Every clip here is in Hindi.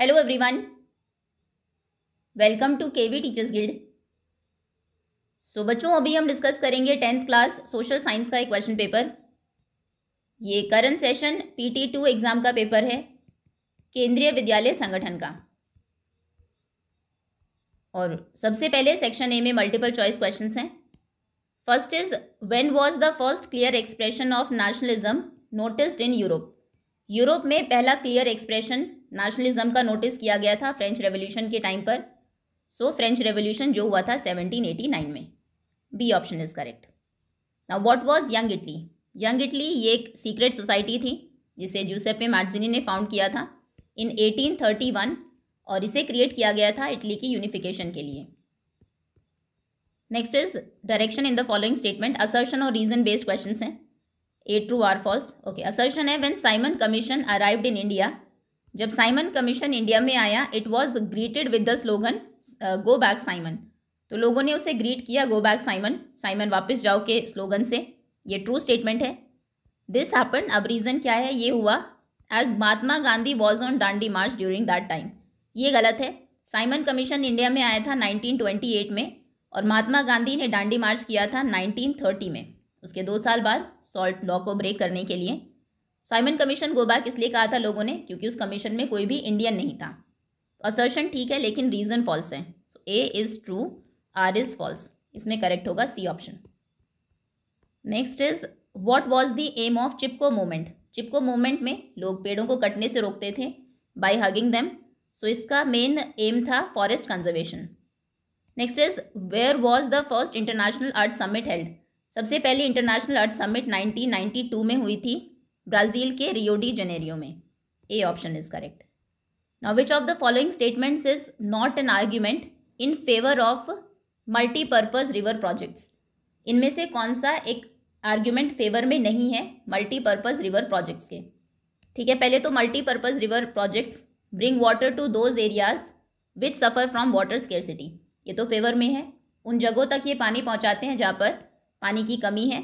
Hello everyone welcome to KV teachers guild so बच्चों अभी हम डिस्कस करेंगे टेंथ क्लास सोशल साइंस का एक क्वेश्चन पेपर ये current session PT two exam का पेपर है केंद्रीय विद्यालय संगठन का और सबसे पहले सेक्शन ए में मल्टीपल चॉइस क्वेश्चंस हैं first is when was the first clear expression of nationalism noticed in Europe Europe में पहला क्लियर एक्सप्रेशन नेशनलिज्म का नोटिस किया गया था फ्रेंच रेवोल्यूशन के टाइम पर सो फ्रेंच रेवोल्यूशन जो हुआ था 1789 में B option is correct now what was young Italy young Italy ये एक सीक्रेट सोसाइटी थी जिसे जूसेपे मार्जिनी ने फाउंड किया था इन 1831 और इसे क्रिएट किया गया था इटली की यूनिफिकेशन के लिए next is direction in the following statement assertion और रीजन बेस्ड क्वेश्चन हैं A true R false okay assertion है when Simon Commission arrived in India जब साइमन कमीशन इंडिया में आया it was greeted with the slogan go back Simon तो लोगों ने उसे ग्रीट किया गो बैक साइमन साइमन वापस जाओ के स्लोगन से ये ट्रू स्टेटमेंट है दिस हैपन अब रीज़न क्या है ये हुआ as Mahatma Gandhi was on Dandi march during that time ये गलत है साइमन कमीशन इंडिया में आया था 1928 में और महात्मा गांधी ने डांडी मार्च किया था 1930 में उसके दो साल बाद सॉल्ट लॉ को ब्रेक करने के लिए साइमन कमीशन बैक इसलिए कहा था लोगों ने क्योंकि उस कमीशन में कोई भी इंडियन नहीं था असर्शन ठीक है लेकिन रीज़न फॉल्स है so A is true R is false इसमें करेक्ट होगा C option next is what was the aim of Chipko movement Chipko movement में लोग पेड़ों को कटने से रोकते थे बाई हगिंग दैम सो इसका मेन एम था forest conservation next is where was the first international earth summit held सबसे पहले इंटरनेशनल अर्थ समिट 1992 में हुई थी ब्राज़ील के रियो डी जेनेरियो में A option is correct now which of the following statements is not an argument in favour of multipurpose river projects इनमें से कौन सा एक आर्ग्यूमेंट फेवर में नहीं है मल्टीपर्पज़ रिवर प्रोजेक्ट्स के ठीक है पहले तो multipurpose river projects bring water to those areas which suffer from water scare ये तो फेवर में है उन जगहों तक ये पानी पहुंचाते हैं जहाँ पर पानी की कमी है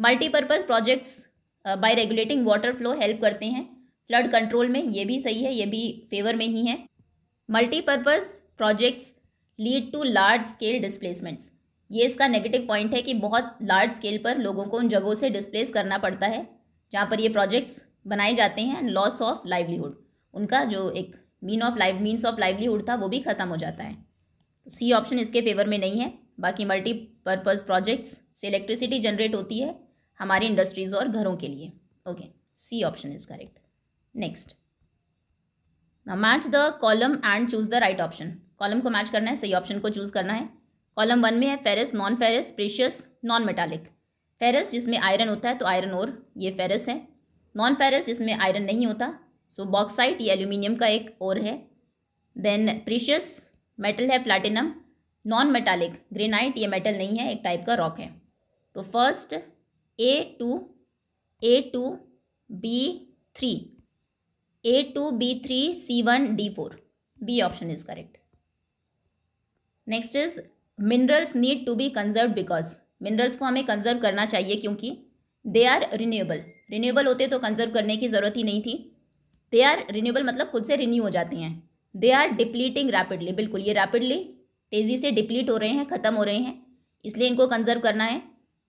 multipurpose projects by regulating water flow help करते हैं फ्लड कंट्रोल में ये भी सही है ये भी फेवर में ही है multipurpose projects lead to large scale displacements ये इसका नेगेटिव पॉइंट है कि बहुत लार्ज स्केल पर लोगों को उन जगहों से डिस्प्लेस करना पड़ता है जहाँ पर ये प्रोजेक्ट्स बनाए जाते हैं एंड लॉस ऑफ लाइवलीहुड उनका जो एक mean of live means of livelihood था वो भी ख़त्म हो जाता है सी तो ऑप्शन इसके फेवर में नहीं है बाकी मल्टीपर्पज़ प्रोजेक्ट्स से इलेक्ट्रिसिटी जनरेट होती है हमारी इंडस्ट्रीज़ और घरों के लिए okay C option is correct next match the column and choose the right option column को मैच करना है सही ऑप्शन को चूज करना है कॉलम वन में है ferrous non ferrous precious non metallic ferrous जिसमें आयरन होता है तो आयरन और ये फेरस है नॉन फेरस जिसमें आयरन नहीं होता सो बॉक्साइट ये एल्यूमिनियम का एक और है देन प्रीशियस मेटल है प्लैटिनम नॉन मेटालिक ग्रेनाइट ये मेटल नहीं है एक टाइप का रॉक है तो first A two A two B three A two B three C one D four B option is correct next is minerals need to be conserve because minerals को हमें कंजर्व करना चाहिए क्योंकि दे आर रिन्यूएबल रिन्यूएबल होते तो कंजर्व करने की ज़रूरत ही नहीं थी दे आर रिन्यूएबल मतलब खुद से रिन्यू हो जाते हैं दे आर डिप्लीटिंग रैपिडली बिल्कुल ये रैपिडली तेज़ी से डिप्लीट हो रहे हैं ख़त्म हो रहे हैं इसलिए इनको कंजर्व करना है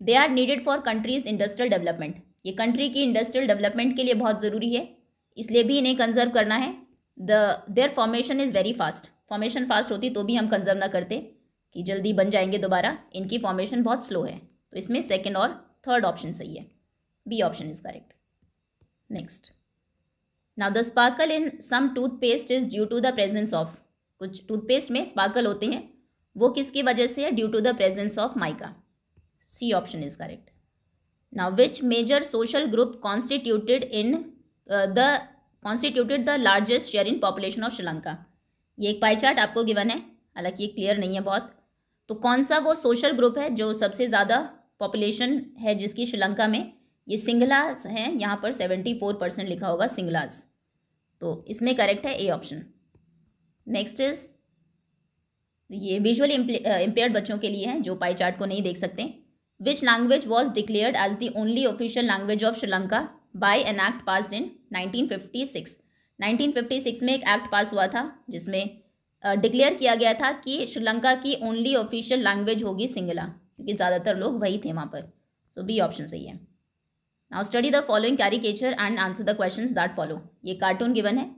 they are needed for countries industrial development ये कंट्री की इंडस्ट्रियल डेवलपमेंट के लिए बहुत ज़रूरी है इसलिए भी इन्हें कंजर्व करना है the their formation is very fast formation fast होती तो भी हम कंजर्व ना करते कि जल्दी बन जाएंगे दोबारा इनकी फॉर्मेशन बहुत स्लो है तो इसमें सेकेंड और थर्ड ऑप्शन सही है B option is correct next now the sparkle in some toothpaste is due to the presence of कुछ टूथपेस्ट में स्पार्कल होते हैं वो किसकी वजह से है due to the presence of mica C option is correct ना which major social group constituted in the constituted the largest share in population of Sri Lanka ये एक पाई चार्ट आपको गिवन है हालांकि ये क्लियर नहीं है बहुत तो कौन सा वो सोशल ग्रुप है जो सबसे ज़्यादा पॉपुलेशन है जिसकी श्रीलंका में ये सिंगलास हैं यहाँ पर सेवेंटी फोर परसेंट लिखा होगा सिंगलास तो इसमें करेक्ट है ए ऑप्शन नेक्स्ट इज ये विजुअली इम्पेयर्ड uh, बच्चों के लिए हैं जो पाई चार्ट को नहीं देख सकते which language was declared as the only official language of Sri Lanka by an act pass in nineteen fifty six nineteen fifty six में एक एक्ट पास हुआ था जिसमें डिक्लेयर uh, किया गया था कि श्रीलंका की ओनली ऑफिशियल लैंग्वेज होगी सिंगला क्योंकि ज़्यादातर लोग वही थे वहाँ पर सो बी ऑप्शन सही है now study the following caricature and answer the question that follow ये कार्टून गिवन है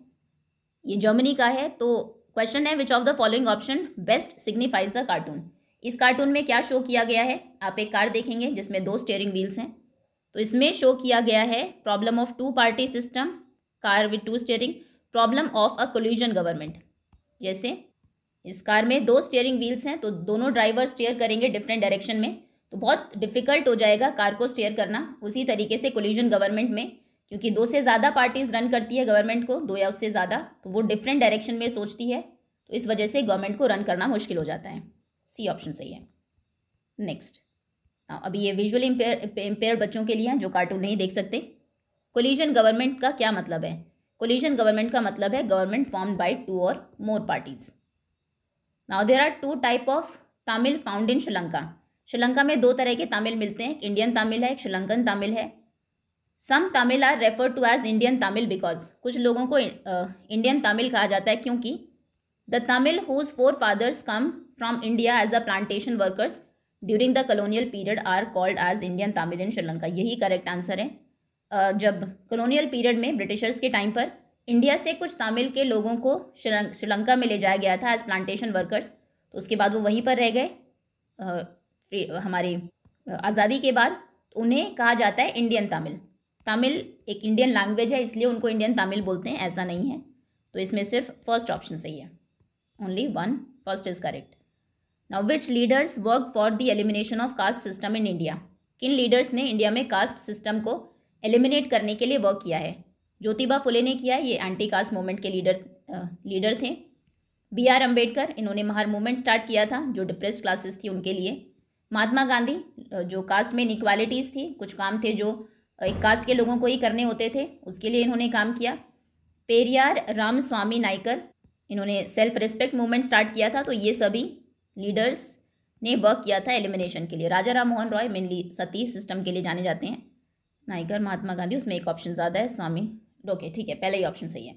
ये जर्मनी का है तो क्वेश्चन है which of the following option best signifies the cartoon इस कार्टून में क्या शो किया गया है आप एक कार देखेंगे जिसमें दो स्टेयरिंग व्हील्स हैं तो इसमें शो किया गया है problem of two party system car with two steering problem of a coalition government जैसे इस कार में दो स्टेयरिंग व्हील्स हैं तो दोनों ड्राइवर स्टेयर करेंगे डिफरेंट डायरेक्शन में तो बहुत डिफिकल्ट हो जाएगा कार को स्टेयर करना उसी तरीके से कोल्यूजन गवर्नमेंट में क्योंकि दो से ज़्यादा पार्टीज़ रन करती है गवर्नमेंट को दो या उससे ज़्यादा तो वो डिफरेंट डायरेक्शन में सोचती है तो इस वजह से गवर्नमेंट को रन करना मुश्किल हो जाता है सी ऑप्शन सही है नेक्स्ट हाँ, अभी ये विजुअली इम्पेयर बच्चों के लिए हैं जो कार्टून नहीं देख सकते कोलिजन गवर्नमेंट का क्या मतलब है कोलिजन गवर्नमेंट का मतलब है गवर्नमेंट फॉर्म बाय टू और more parties now there are two type of Tamil found in Sri Lanka Sri Lanka में दो तरह के तमिल मिलते हैं इंडियन तमिल है एक श्रीलंकन तमिल है some Tamil are refer to as Indian Tamil because कुछ लोगों को इंडियन तमिल कहा जाता है क्योंकि the Tamil whose forefathers come from India as a plantation workers during the colonial period are called as Indian, Tamil in Sri Lanka. यही करेक्ट आंसर है जब colonial period में ब्रिटिशर्स के टाइम पर इंडिया से कुछ तमिल के लोगों को श्रीलंका में ले जाया गया था एज प्लांटेशन वर्कर्स तो उसके बाद वो वहीं पर रह गए हमारी आज़ादी के बाद तो उन्हें कहा जाता है इंडियन तमिल तमिल एक इंडियन लैंग्वेज है इसलिए उनको इंडियन तमिल बोलते हैं ऐसा नहीं है तो इसमें सिर्फ फर्स्ट ऑप्शन सही है only one first is correct now which leaders work for the elimination of caste system in India किन लीडर्स ने इंडिया में कास्ट सिस्टम को एलिमिनेट करने के लिए वर्क किया है ज्योतिबा फुले ने किया ये एंटी कास्ट मूवमेंट के लीडर लीडर थे बी आर अम्बेडकर इन्होंने महार मूवमेंट स्टार्ट किया था जो डिप्रेस क्लासेस थी उनके लिए महात्मा गांधी जो कास्ट में इनक्वालिटीज़ थी कुछ काम थे जो एक कास्ट के लोगों को ही करने होते थे उसके लिए इन्होंने काम किया पेरियार राम स्वामी नाइकर इन्होंने सेल्फ रिस्पेक्ट मूवमेंट स्टार्ट किया था तो ये सभी लीडर्स ने वर्क किया था एलिमिनेशन के लिए राजा राम मोहन रॉय मेनली सती सिस्टम के लिए जाने जाते हैं नाइगर महात्मा गांधी उसमें एक ऑप्शन ज़्यादा है स्वामी ओके ठीक है पहला ही ऑप्शन सही है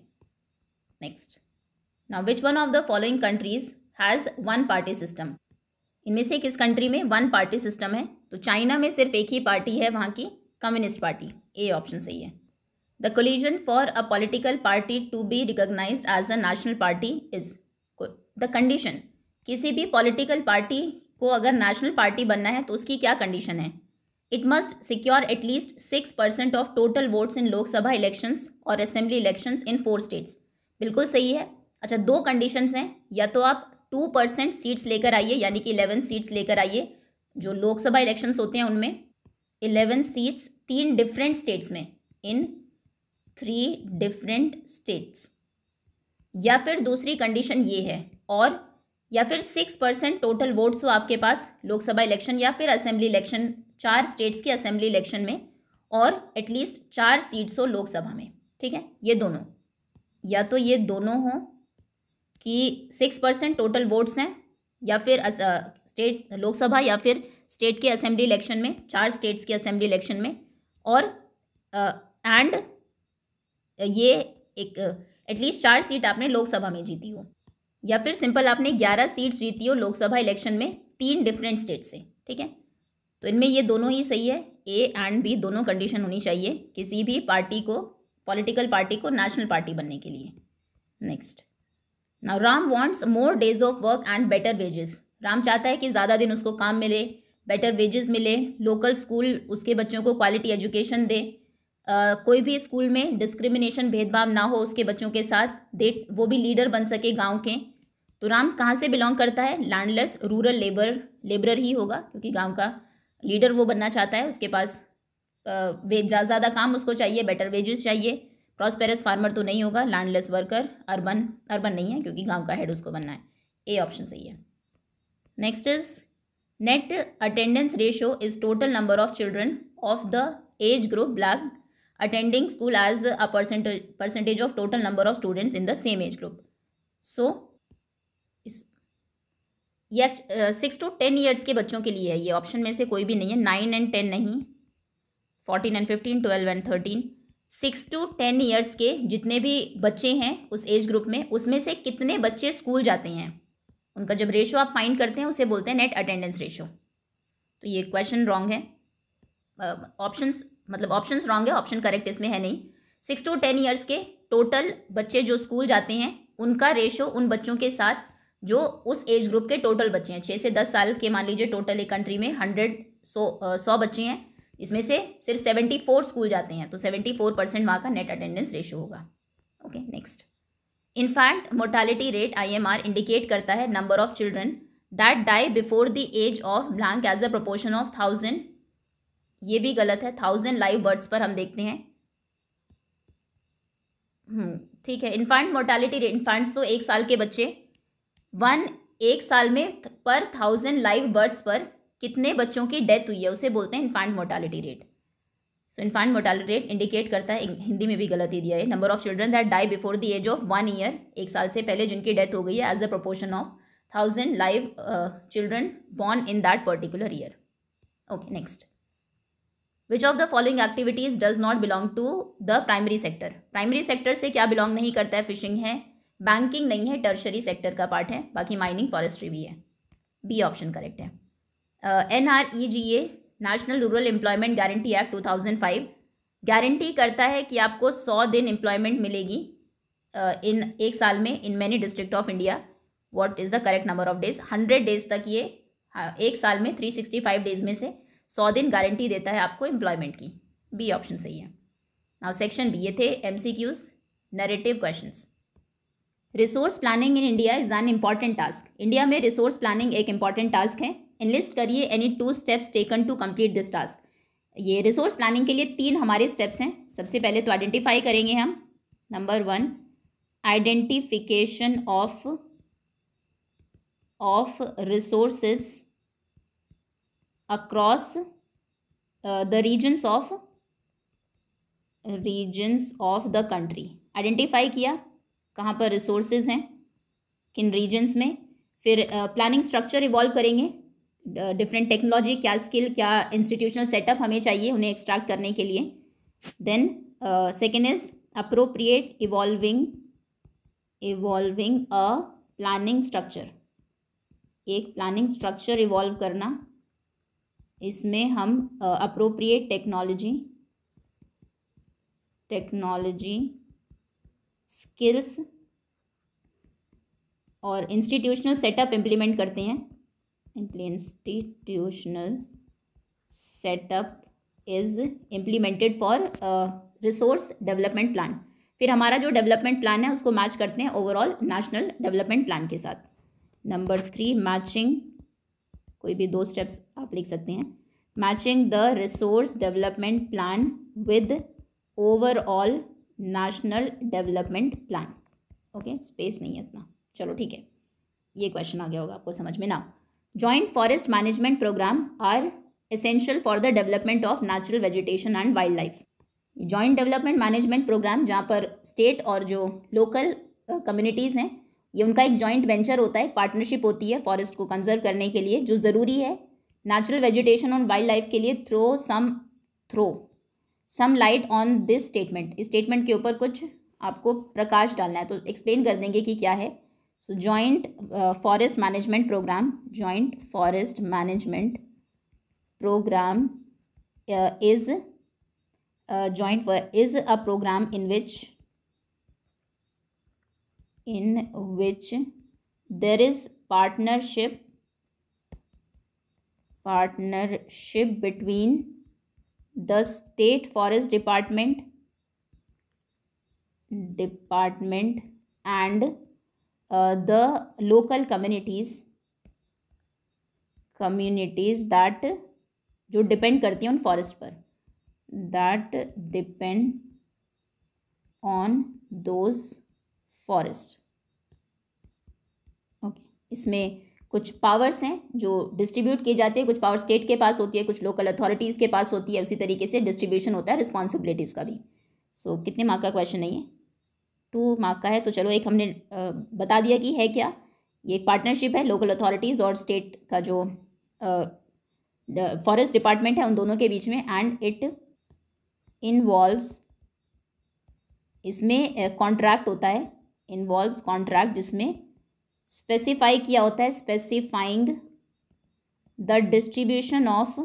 next now which one of the following countries has one party system इनमें से किस कंट्री में वन पार्टी सिस्टम है तो चाइना में सिर्फ एक ही पार्टी है वहाँ की कम्युनिस्ट पार्टी ए ऑप्शन सही है the collision for a political party to be recognise as a national party is the condition किसी भी पॉलिटिकल पार्टी को अगर नेशनल पार्टी बनना है तो उसकी क्या कंडीशन है it must secure at least six percent of total votes in Lok Sabha elections और assembly elections in four states बिल्कुल सही है अच्छा दो कंडीशंस हैं या तो आप टू परसेंट सीट्स लेकर आइए यानी कि इलेवन सीट्स लेकर आइए जो लोकसभा इलेक्शंस होते हैं उनमें इलेवन सीट्स तीन डिफरेंट स्टेट्स में इन थ्री डिफरेंट स्टेट्स या फिर दूसरी कंडीशन ये है और या फिर सिक्स परसेंट टोटल वोट्स हो आपके पास लोकसभा इलेक्शन या फिर असेंबली इलेक्शन चार स्टेट्स की असेंबली इलेक्शन में और एटलीस्ट चार सीट्स हो लोकसभा में ठीक है ये दोनों या तो ये दोनों हो कि सिक्स परसेंट टोटल वोट्स हैं या फिर स्टेट लोकसभा या फिर स्टेट के असेंबली इलेक्शन में चार स्टेट्स के असेंबली इलेक्शन में और एंड ये एक एटलीस्ट चार सीट आपने लोकसभा में जीती हो या फिर सिंपल आपने ग्यारह सीट्स जीती हो लोकसभा इलेक्शन में तीन डिफरेंट स्टेट से ठीक है तो इनमें ये दोनों ही सही है ए एंड बी दोनों कंडीशन होनी चाहिए किसी भी पार्टी को पॉलिटिकल पार्टी को नेशनल पार्टी बनने के लिए next now Ram wants more days of work and better wages Ram चाहता है कि ज़्यादा दिन उसको काम मिले बेटर वेजेस मिले लोकल स्कूल उसके बच्चों को क्वालिटी एजुकेशन दे Uh, कोई भी स्कूल में डिस्क्रिमिनेशन भेदभाव ना हो उसके बच्चों के साथ दे वो भी लीडर बन सके गांव के तो राम कहाँ से बिलोंग करता है लैंडलेस रूरल लेबर लेबरर ही होगा क्योंकि गांव का लीडर वो बनना चाहता है उसके पास ज़्यादा काम उसको चाहिए बेटर वेजेस चाहिए प्रॉस्पेरस फार्मर तो नहीं होगा लैंडलेस वर्कर अर्बन अर्बन नहीं है क्योंकि गाँव का हेड उसको बनना है ए ऑप्शन सही है next is net attendance ratio is total number of children of the age group black attending school as a percentage percentage of total number of students in the same age group so इस सिक्स टू टेन ईयर्स के बच्चों के लिए है ये ऑप्शन में से कोई भी नहीं है नाइन एंड टेन नहीं fourteen and fifteen twelve and thirteen six to ten years के जितने भी बच्चे हैं उस एज ग्रुप में उसमें से कितने बच्चे स्कूल जाते हैं उनका जब रेशो आप फाइंड करते हैं उसे बोलते हैं नेट अटेंडेंस रेशो तो ये क्वेश्चन रॉन्ग है ऑप्शंस uh, मतलब ऑप्शन हम्म। रॉन्ग है ऑप्शन करेक्ट इसमें है नहीं सिक्स टू टेन ईयर्स के टोटल बच्चे जो स्कूल जाते हैं उनका रेशो उन बच्चों के साथ जो उस एज ग्रुप के टोटल बच्चे हैं छः से दस साल के मान लीजिए टोटल एक कंट्री में हंड्रेड सौ सौ बच्चे हैं इसमें से सिर्फ सेवेंटी फोर स्कूल जाते हैं तो सेवेंटी फोर परसेंट वहाँ का नेट अटेंडेंस रेशो होगा okay next infant mortality rate I M R indicate करता है number of children that die before the age of blank as a proportion of thousand ये भी गलत है थाउजेंड लाइव बर्ड्स पर हम देखते हैं हम्म, ठीक है इन्फांट मोर्टालिटी रेट इन्फांट्स तो एक साल के बच्चे वन एक साल में पर थाउजेंड लाइव बर्ड्स पर कितने बच्चों की डेथ हुई है उसे बोलते हैं infant mortality rate so infant mortality rate indicate करता है हिंदी में भी गलती दिया है number of children that die before the age of one year एक साल से पहले जिनकी डेथ हो गई है as a proportion of thousand live children born in that particular year okay next which of the following activities does not belong to the primary sector primary sector से क्या बिलोंग नहीं करता है फिशिंग है बैंकिंग नहीं है टर्शरी सेक्टर का पार्ट है बाकी माइनिंग फॉरेस्ट्री भी है बी ऑप्शन करेक्ट है N R E G A national rural employment guarantee act two thousand five guarantee करता है कि आपको सौ दिन एम्प्लॉयमेंट मिलेगी uh, इन uh, एक साल में in many district of India what is the correct number of days hundred days तक ये हाँ, एक साल में थ्री सिक्सटी फाइव डेज में से सौ दिन गारंटी देता है आपको एम्प्लॉयमेंट की बी ऑप्शन सही है नाउ सेक्शन बी ये थे M C Qs narrative question resource planning in India is an important task India में रिसोर्स प्लानिंग एक इम्पॉर्टेंट टास्क है इनलिस्ट करिए any two steps taken to complete this task ये रिसोर्स प्लानिंग के लिए तीन हमारे स्टेप्स हैं सबसे पहले तो आइडेंटिफाई करेंगे हम number one identification of of resources across uh, the regions of regions of the country identify किया कहाँ पर रिसोर्सेज हैं किन रीजन्स में फिर प्लानिंग स्ट्रक्चर इवॉल्व करेंगे डिफरेंट uh, टेक्नोलॉजी क्या स्किल क्या इंस्टीट्यूशनल सेटअप हमें चाहिए उन्हें एक्सट्रैक्ट करने के लिए then second is appropriate evolving evolving a planning structure एक प्लानिंग स्ट्रक्चर इवॉल्व करना इसमें हम अप्रोप्रिएट टेक्नोलॉजी टेक्नोलॉजी स्किल्स और इंस्टीट्यूशनल सेटअप इम्प्लीमेंट करते हैं institutional setup is implemented for resource development plan फिर हमारा जो डेवलपमेंट प्लान है उसको मैच करते हैं ओवरऑल नेशनल डेवलपमेंट प्लान के साथ नंबर थ्री मैचिंग कोई भी दो स्टेप्स आप लिख सकते हैं matching the resource development plan with overall national development plan okay space नहीं है इतना चलो ठीक है ये क्वेश्चन आ गया होगा आपको समझ में ना joint forest management programme are essential for the development of natural vegetation and wildlife joint development management programme जहाँ पर स्टेट और जो लोकल कम्युनिटीज़ हैं ये उनका एक जॉइंट वेंचर होता है पार्टनरशिप होती है फॉरेस्ट को कंजर्व करने के लिए जो ज़रूरी है नेचुरल वेजिटेशन और वाइल्ड लाइफ के लिए throw some throw some light on this statement इस स्टेटमेंट के ऊपर कुछ आपको प्रकाश डालना है तो एक्सप्लेन कर देंगे कि क्या है so joint forest management programme joint forest management programme is joint is a programme in which in which there is partnership partnership between the state forest department department and uh, the local communities communities that जो depend करती हैं उन फॉरेस्ट पर that depend on forest okay इसमें कुछ पावर्स हैं जो डिस्ट्रीब्यूट किए जाते हैं कुछ पावर स्टेट के पास होती है कुछ लोकल अथॉरिटीज़ के पास होती है उसी तरीके से डिस्ट्रीब्यूशन होता है रिस्पॉन्सिबिलिटीज़ का भी सो so, कितने मार्क का क्वेश्चन है ये टू मार्क का है तो चलो एक हमने बता दिया कि है क्या ये एक पार्टनरशिप है लोकल अथॉरिटीज़ और स्टेट का जो फॉरेस्ट डिपार्टमेंट है उन दोनों के बीच में एंड इट इन्वॉल्व्स इसमें कॉन्ट्रैक्ट होता है इन्वॉल्व्स कॉन्ट्रैक्ट जिसमें स्पेसिफाई किया होता है स्पेसिफाइंग द डिस्ट्रीब्यूशन ऑफ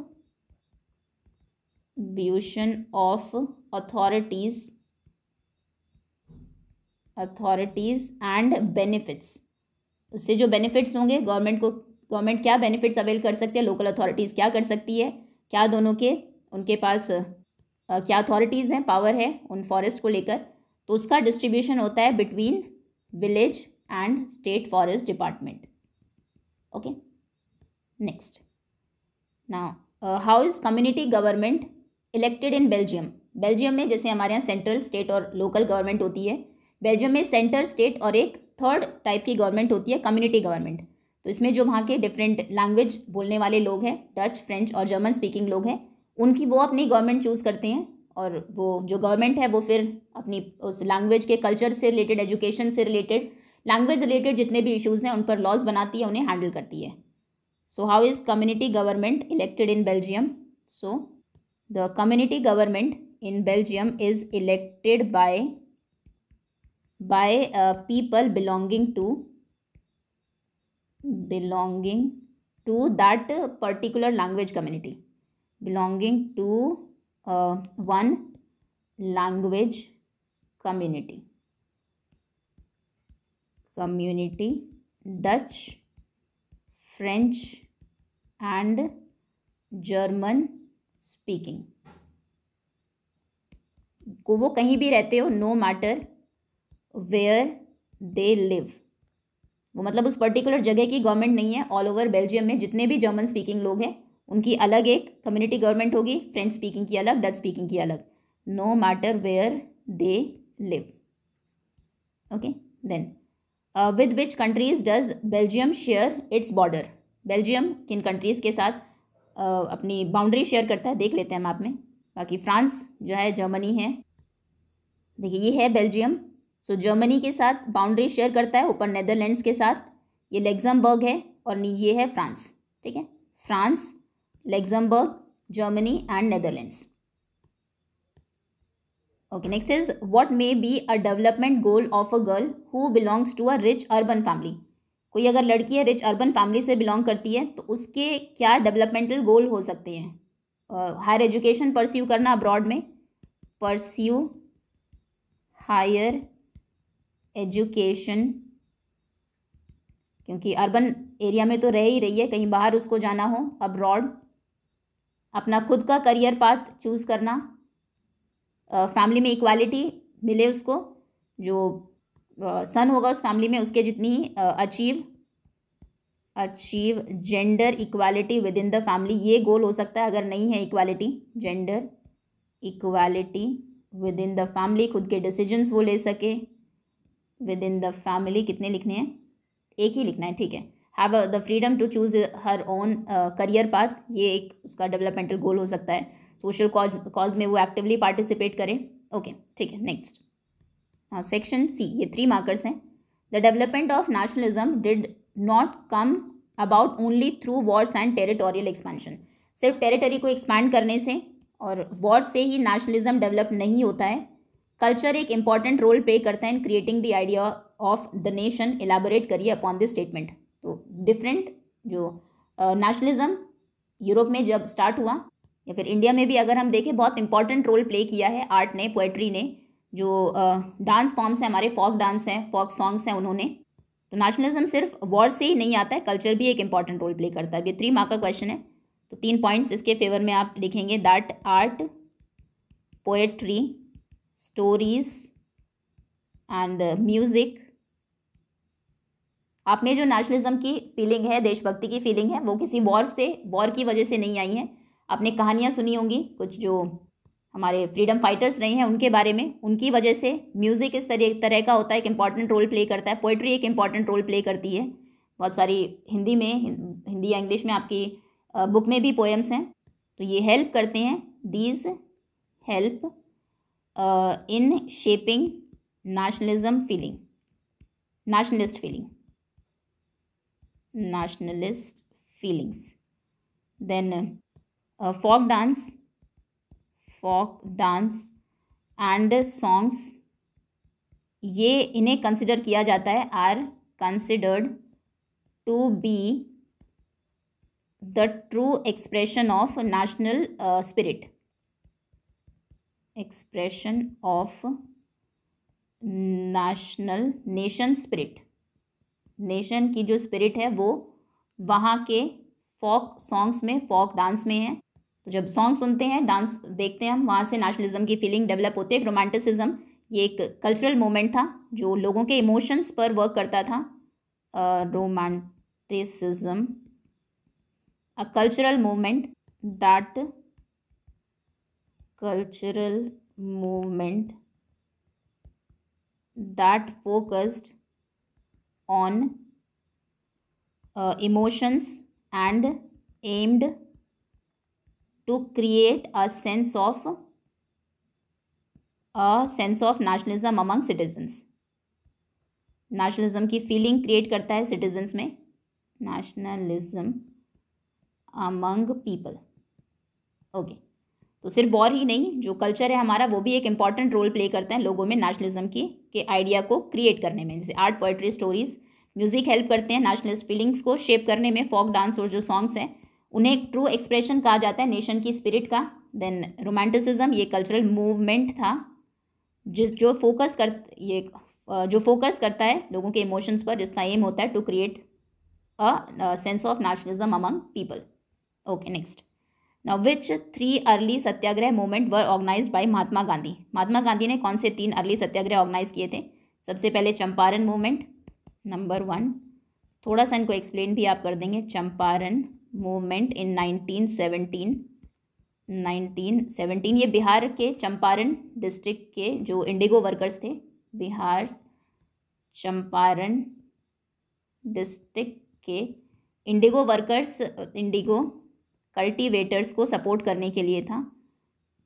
ब्यूशन of authorities authorities and benefits उससे जो बेनिफिट्स होंगे गवर्नमेंट को गवर्नमेंट क्या बेनिफिट्स अवेल कर सकती है लोकल अथॉरिटीज़ क्या कर सकती है क्या दोनों के उनके पास क्या अथॉरिटीज़ हैं पावर है उन फॉरेस्ट को लेकर तो उसका डिस्ट्रीब्यूशन होता है between village and state forest department okay next now uh, how is community government elected in belgium Belgium में जैसे हमारे यहाँ सेंट्रल स्टेट और लोकल गवर्नमेंट होती है बेल्जियम में सेंटर स्टेट और एक थर्ड टाइप की गवर्नमेंट होती है कम्युनिटी गवर्नमेंट तो इसमें जो वहाँ के डिफरेंट लैंग्वेज बोलने वाले लोग हैं डच फ्रेंच और जर्मन स्पीकिंग लोग हैं उनकी वो अपनी गवर्नमेंट चूज़ करते हैं और वो जो गवर्नमेंट है वो फिर अपनी उस लैंग्वेज के कल्चर से रिलेटेड एजुकेशन से रिलेटेड लैंग्वेज रिलेटेड जितने भी इश्यूज हैं उन पर लॉज बनाती है उन्हें हैंडल करती है so how is community government elected in Belgium so the community government in Belgium is elected by by people belonging to belonging to that particular language community belonging to one language community community Dutch French and German speaking को वो कहीं भी रहते हो no matter where they live वो मतलब उस पर्टिकुलर जगह की गवर्नमेंट नहीं है ऑल ओवर बेल्जियम में जितने भी जर्मन स्पीकिंग लोग हैं उनकी अलग एक कम्युनिटी गवर्नमेंट होगी फ्रेंच स्पीकिंग की अलग डच स्पीकिंग की अलग no matter where they live okay then with which countries does Belgium share its border Belgium किन कंट्रीज़ के साथ uh, अपनी बाउंड्री शेयर करता है देख लेते हैं हम आप में बाकी फ्रांस जो है जर्मनी है देखिए ये है बेल्जियम सो जर्मनी के साथ बाउंड्री शेयर करता है ऊपर नेदरलैंड्स के साथ ये लेग्जमबर्ग है और ये है फ्रांस ठीक है France Luxembourg, Germany and Netherlands. Okay, next is what may be a development goal of a girl who belongs to a rich urban family. कोई अगर लड़की है रिच अर्बन फैमिली से बिलोंग करती है तो उसके क्या डेवलपमेंटल गोल हो सकते हैं हायर एजुकेशन परस्यू करना अब्रॉड में परस्यू हायर एजुकेशन क्योंकि अर्बन एरिया में तो रह ही रही है कहीं बाहर उसको जाना हो अब्रॉड अपना खुद का करियर पाथ चूज़ करना फैमिली में इक्वालिटी मिले उसको जो सन होगा उस फैमिली में उसके जितनी achieve achieve gender equality within the family ये गोल हो सकता है अगर नहीं है equality gender equality within the family खुद के डिसीजंस वो ले सके विद इन द फैमिली कितने लिखने हैं एक ही लिखना है ठीक है have the freedom to choose her own career path ये एक उसका डेवलपमेंटल गोल हो सकता है सोशल कॉज कॉज में वो एक्टिवली पार्टिसिपेट करें ओके ठीक है नेक्स्ट हाँ सेक्शन सी ये थ्री मार्कर्स हैं the development of nationalism did not come about only through wars and territorial expansion सिर्फ टेरिटरी को एक्सपैंड करने से और वॉर से ही नेशनलिज्म डेवलप नहीं होता है कल्चर एक इंपॉर्टेंट रोल प्ले करता है in creating the idea of the nation elaborate करिए अपॉन दिस स्टेटमेंट तो डिफरेंट जो नेशनलिज्म यूरोप में जब स्टार्ट हुआ या फिर इंडिया में भी अगर हम देखें बहुत इंपॉर्टेंट रोल प्ले किया है आर्ट ने पोएट्री ने जो डांस फॉर्म्स हैं हमारे फोक डांस हैं फोक सॉन्ग्स हैं उन्होंने तो नेशनलिज्म सिर्फ वॉर से ही नहीं आता है कल्चर भी एक इंपॉर्टेंट रोल प्ले करता है ये थ्री मार्क का क्वेश्चन है तो तीन पॉइंट्स इसके फेवर में आप लिखेंगे that art poetry stories and music आप में जो नेशनलिज्म की फीलिंग है देशभक्ति की फीलिंग है वो किसी वॉर से वॉर की वजह से नहीं आई है आपने कहानियाँ सुनी होंगी कुछ जो हमारे फ्रीडम फाइटर्स रहे हैं उनके बारे में उनकी वजह से म्यूज़िक इस तरह तरह का होता है एक इम्पॉर्टेंट रोल प्ले करता है पोइट्री एक इम्पॉर्टेंट रोल प्ले करती है बहुत सारी हिंदी में हिंदी या इंग्लिश में आपकी बुक में भी पोएम्स हैं तो ये हेल्प करते हैं these help in shaping nationalism feeling nationalist feeling nationalist feelings. Then uh, folk dance, folk dance and songs ये इन्हें कंसिडर किया जाता है are considered to be the true expression of national spirit expression of national nation spirit nation की जो स्पिरिट है वो वहाँ के फोक सॉन्ग्स में फोक डांस में है तो जब सॉन्ग सुनते हैं डांस देखते हैं हम वहाँ से नेशनलिज्म की फीलिंग डेवलप होती है एक रोमांटिसिज्म ये एक कल्चरल मोमेंट था जो लोगों के इमोशंस पर वर्क करता था romanticism a cultural moment that cultural moment that focused on uh, emotions and aimed to create a sense of a sense of nationalism among citizens nationalism ki feeling create karta hai citizens mein nationalism among people okay तो सिर्फ वॉर ही नहीं जो कल्चर है हमारा वो भी एक इम्पॉर्टेंट रोल प्ले करता है लोगों में नेशनलिज्म की के आइडिया को क्रिएट करने में जैसे art poetry stories music help करते हैं नेशनलिस्ट फीलिंग्स को शेप करने में फोक डांस और जो सॉन्ग्स हैं उन्हें एक ट्रू एक्सप्रेशन कहा जाता है नेशन की स्पिरिट का देन रोमांटिसिज्म ये कल्चरल मूवमेंट था जिस जो फोकस कर ये जो फोकस करता है लोगों के इमोशंस पर जिसका एम होता है to create a sense of nationalism among people okay next now which three early satyagraha movement were organized by Mahatma Gandhi Mahatma Gandhi ने कौन से तीन अर्ली सत्याग्रह ऑर्गेनाइज किए थे सबसे पहले चंपारण मूवमेंट नंबर वन थोड़ा सा इनको एक्सप्लेन भी आप कर देंगे Champaran movement in nineteen seventeen nineteen seventeen ये बिहार के चंपारण डिस्ट्रिक्ट के जो इंडिगो वर्कर्स थे बिहार चंपारण डिस्ट्रिक्ट के इंडिगो वर्कर्स इंडिगो कल्टीवेटर्स को सपोर्ट करने के लिए था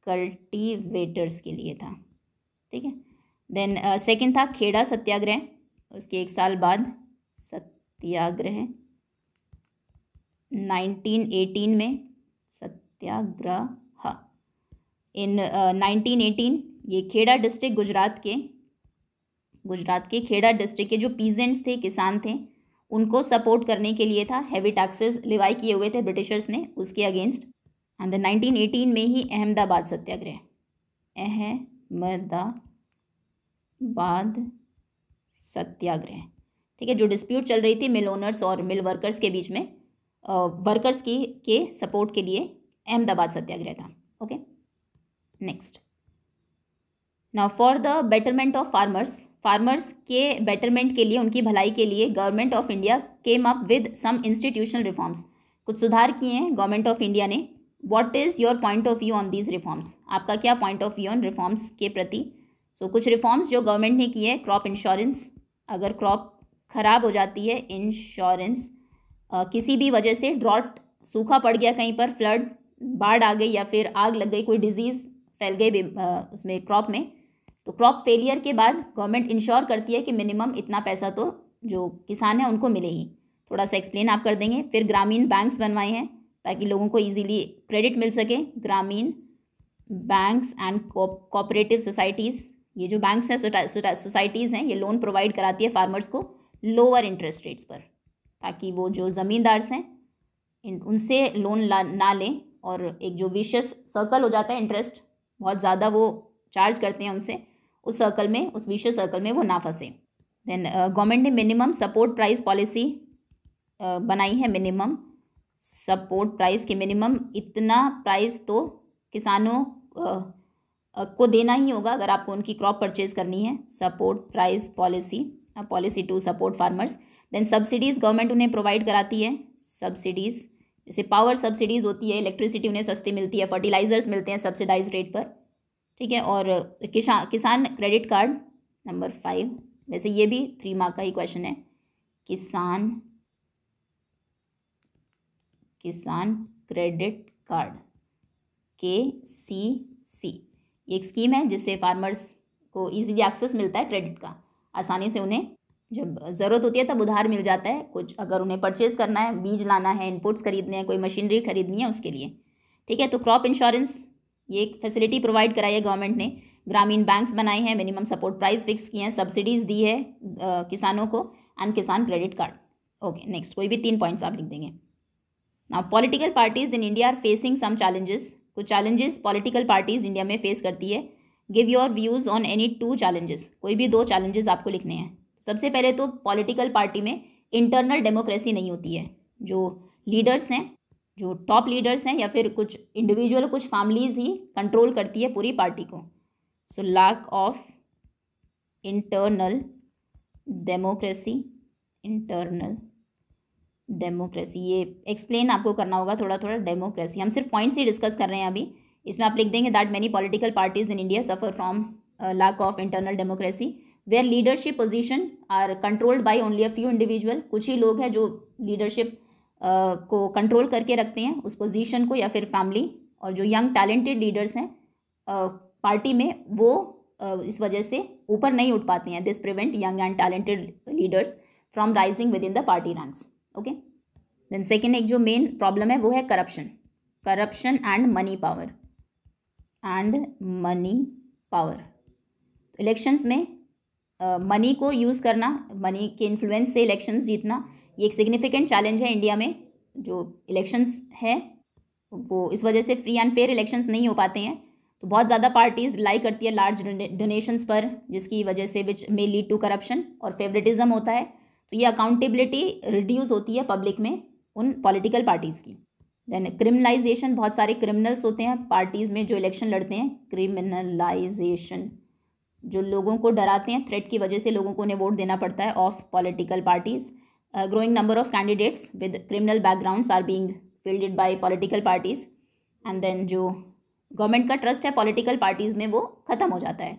कल्टीवेटर्स के लिए था ठीक है देन सेकेंड uh, था खेड़ा सत्याग्रह उसके एक साल बाद सत्याग्रह 1918 में satyagraha in uh, nineteen eighteen ये खेड़ा डिस्ट्रिक्ट गुजरात के गुजरात के खेड़ा डिस्ट्रिक्ट के जो पीजेंट्स थे किसान थे उनको सपोर्ट करने के लिए था हैवी टैक्सेस लिवाई किए हुए थे ब्रिटिशर्स ने उसके अगेंस्ट एंड द एटीन में ही अहमदाबाद सत्याग्रह अहमदाबाद सत्याग्रह ठीक है जो डिस्प्यूट चल रही थी मिल ओनर्स और मिल वर्कर्स के बीच में वर्कर्स की के सपोर्ट के लिए अहमदाबाद सत्याग्रह था okay next now for the betterment of farmers farmers के बेटरमेंट के लिए उनकी भलाई के लिए government of India came up with some institutional reforms कुछ सुधार किए हैं गवर्नमेंट ऑफ इंडिया ने what is your point of view on these reforms आपका क्या point of view on reforms के प्रति सो so, कुछ रिफॉर्म्स जो गवर्नमेंट ने किए क्रॉप इंश्योरेंस अगर क्रॉप ख़राब हो जाती है इंश्योरेंस uh, किसी भी वजह से ड्रॉट सूखा पड़ गया कहीं पर फ्लड बाढ़ आ गई या फिर आग लग गई कोई डिजीज़ फैल गई उसमें क्रॉप में तो क्रॉप फेलियर के बाद गवर्नमेंट इंश्योर करती है कि मिनिमम इतना पैसा तो जो किसान है उनको मिले ही थोड़ा सा एक्सप्लेन आप कर देंगे फिर ग्रामीण बैंक्स बनवाए हैं ताकि लोगों को इजीली क्रेडिट मिल सके ग्रामीण बैंक्स एंड कोऑपरेटिव सोसाइटीज़ ये जो बैंक्स हैं सोसाइटीज़ हैं ये लोन प्रोवाइड कराती है फार्मर्स को लोअर इंटरेस्ट रेट्स पर ताकि वो जो ज़मींदार्स हैं उनसे लोन ना लें और एक जो विशेष सर्कल हो जाता है इंटरेस्ट बहुत ज़्यादा वो चार्ज करते हैं उनसे उस सर्कल में उस विशेष सर्कल में वो ना फंसे देन गवर्नमेंट uh, ने मिनिमम सपोर्ट प्राइस पॉलिसी बनाई है मिनिमम सपोर्ट प्राइस के मिनिमम इतना प्राइस तो किसानों uh, uh, को देना ही होगा अगर आपको उनकी क्रॉप परचेज करनी है support price policy policy to support farmers then subsidies government उन्हें प्रोवाइड कराती है सब्सिडीज़ जैसे पावर सब्सिडीज़ होती है इलेक्ट्रिसिटी उन्हें सस्ती मिलती है फर्टिलाइजर्स मिलते हैं सब्सिडाइज रेट पर ठीक है और किसान किसान क्रेडिट कार्ड नंबर फाइव वैसे ये भी थ्री मार्क का ही क्वेश्चन है किसान किसान क्रेडिट कार्ड के सी सी एक स्कीम है जिससे फार्मर्स को इजीली एक्सेस मिलता है क्रेडिट का आसानी से उन्हें जब ज़रूरत होती है तब उधार मिल जाता है कुछ अगर उन्हें परचेज़ करना है बीज लाना है इनपुट्स खरीदने हैं कोई मशीनरी खरीदनी है उसके लिए ठीक है तो क्रॉप इंश्योरेंस ये एक फैसिलिटी प्रोवाइड कराई है गवर्नमेंट ने ग्रामीण बैंक्स बनाए हैं मिनिमम सपोर्ट प्राइस फिक्स किए हैं सब्सिडीज़ दी है आ, किसानों को एंड किसान क्रेडिट कार्ड ओके नेक्स्ट कोई भी तीन पॉइंट्स आप लिख देंगे now political parties in India are facing some challenges कुछ चैलेंजेस पॉलिटिकल पार्टीज इंडिया में फेस करती है give your views on any two challenges कोई भी दो चैलेंजेस आपको लिखने हैं सबसे पहले तो पॉलिटिकल पार्टी में इंटरनल डेमोक्रेसी नहीं होती है जो लीडर्स हैं जो टॉप लीडर्स हैं या फिर कुछ इंडिविजुअल कुछ फैमिलीज ही कंट्रोल करती है पूरी पार्टी को so lack of internal democracy internal democracy ये एक्सप्लेन आपको करना होगा थोड़ा थोड़ा डेमोक्रेसी हम सिर्फ पॉइंट्स ही डिस्कस कर रहे हैं अभी इसमें आप लिख देंगे that many political parties in India suffer from lack of internal democracy where leadership position are controlled by only a few individual कुछ ही लोग हैं जो leadership को कंट्रोल करके रखते हैं उस पोजीशन को या फिर फैमिली और जो यंग टैलेंटेड लीडर्स हैं पार्टी में वो इस वजह से ऊपर नहीं उठ पाते हैं this prevent young and talented leaders from rising within the party ranks okay then second एक जो मेन प्रॉब्लम है वो है corruption corruption and money power and money power elections में मनी uh, को यूज़ करना मनी के इन्फ्लुएंस से इलेक्शंस जीतना ये एक सिग्निफिकेंट चैलेंज है इंडिया में जो इलेक्शंस है वो इस वजह से फ्री एंड फेयर इलेक्शंस नहीं हो पाते हैं तो बहुत ज़्यादा पार्टीज़ रिलाई करती है लार्ज डोनेशंस पर जिसकी वजह से which may lead to corruption और फेवरेटिज्म होता है तो ये अकाउंटेबिलिटी रिड्यूस होती है पब्लिक में उन पॉलिटिकल पार्टीज़ की देन क्रिमिनलाइजेशन बहुत सारे क्रिमिनल्स होते हैं पार्टीज़ में जो इलेक्शन लड़ते हैं क्रिमिनलाइजेशन जो लोगों को डराते हैं थ्रेट की वजह से लोगों को उन्हें वोट देना पड़ता है of political parties a uh, growing number of candidates with criminal backgrounds are being fielded by political parties and then जो गवर्नमेंट का ट्रस्ट है पॉलिटिकल पार्टीज़ में वो ख़त्म हो जाता है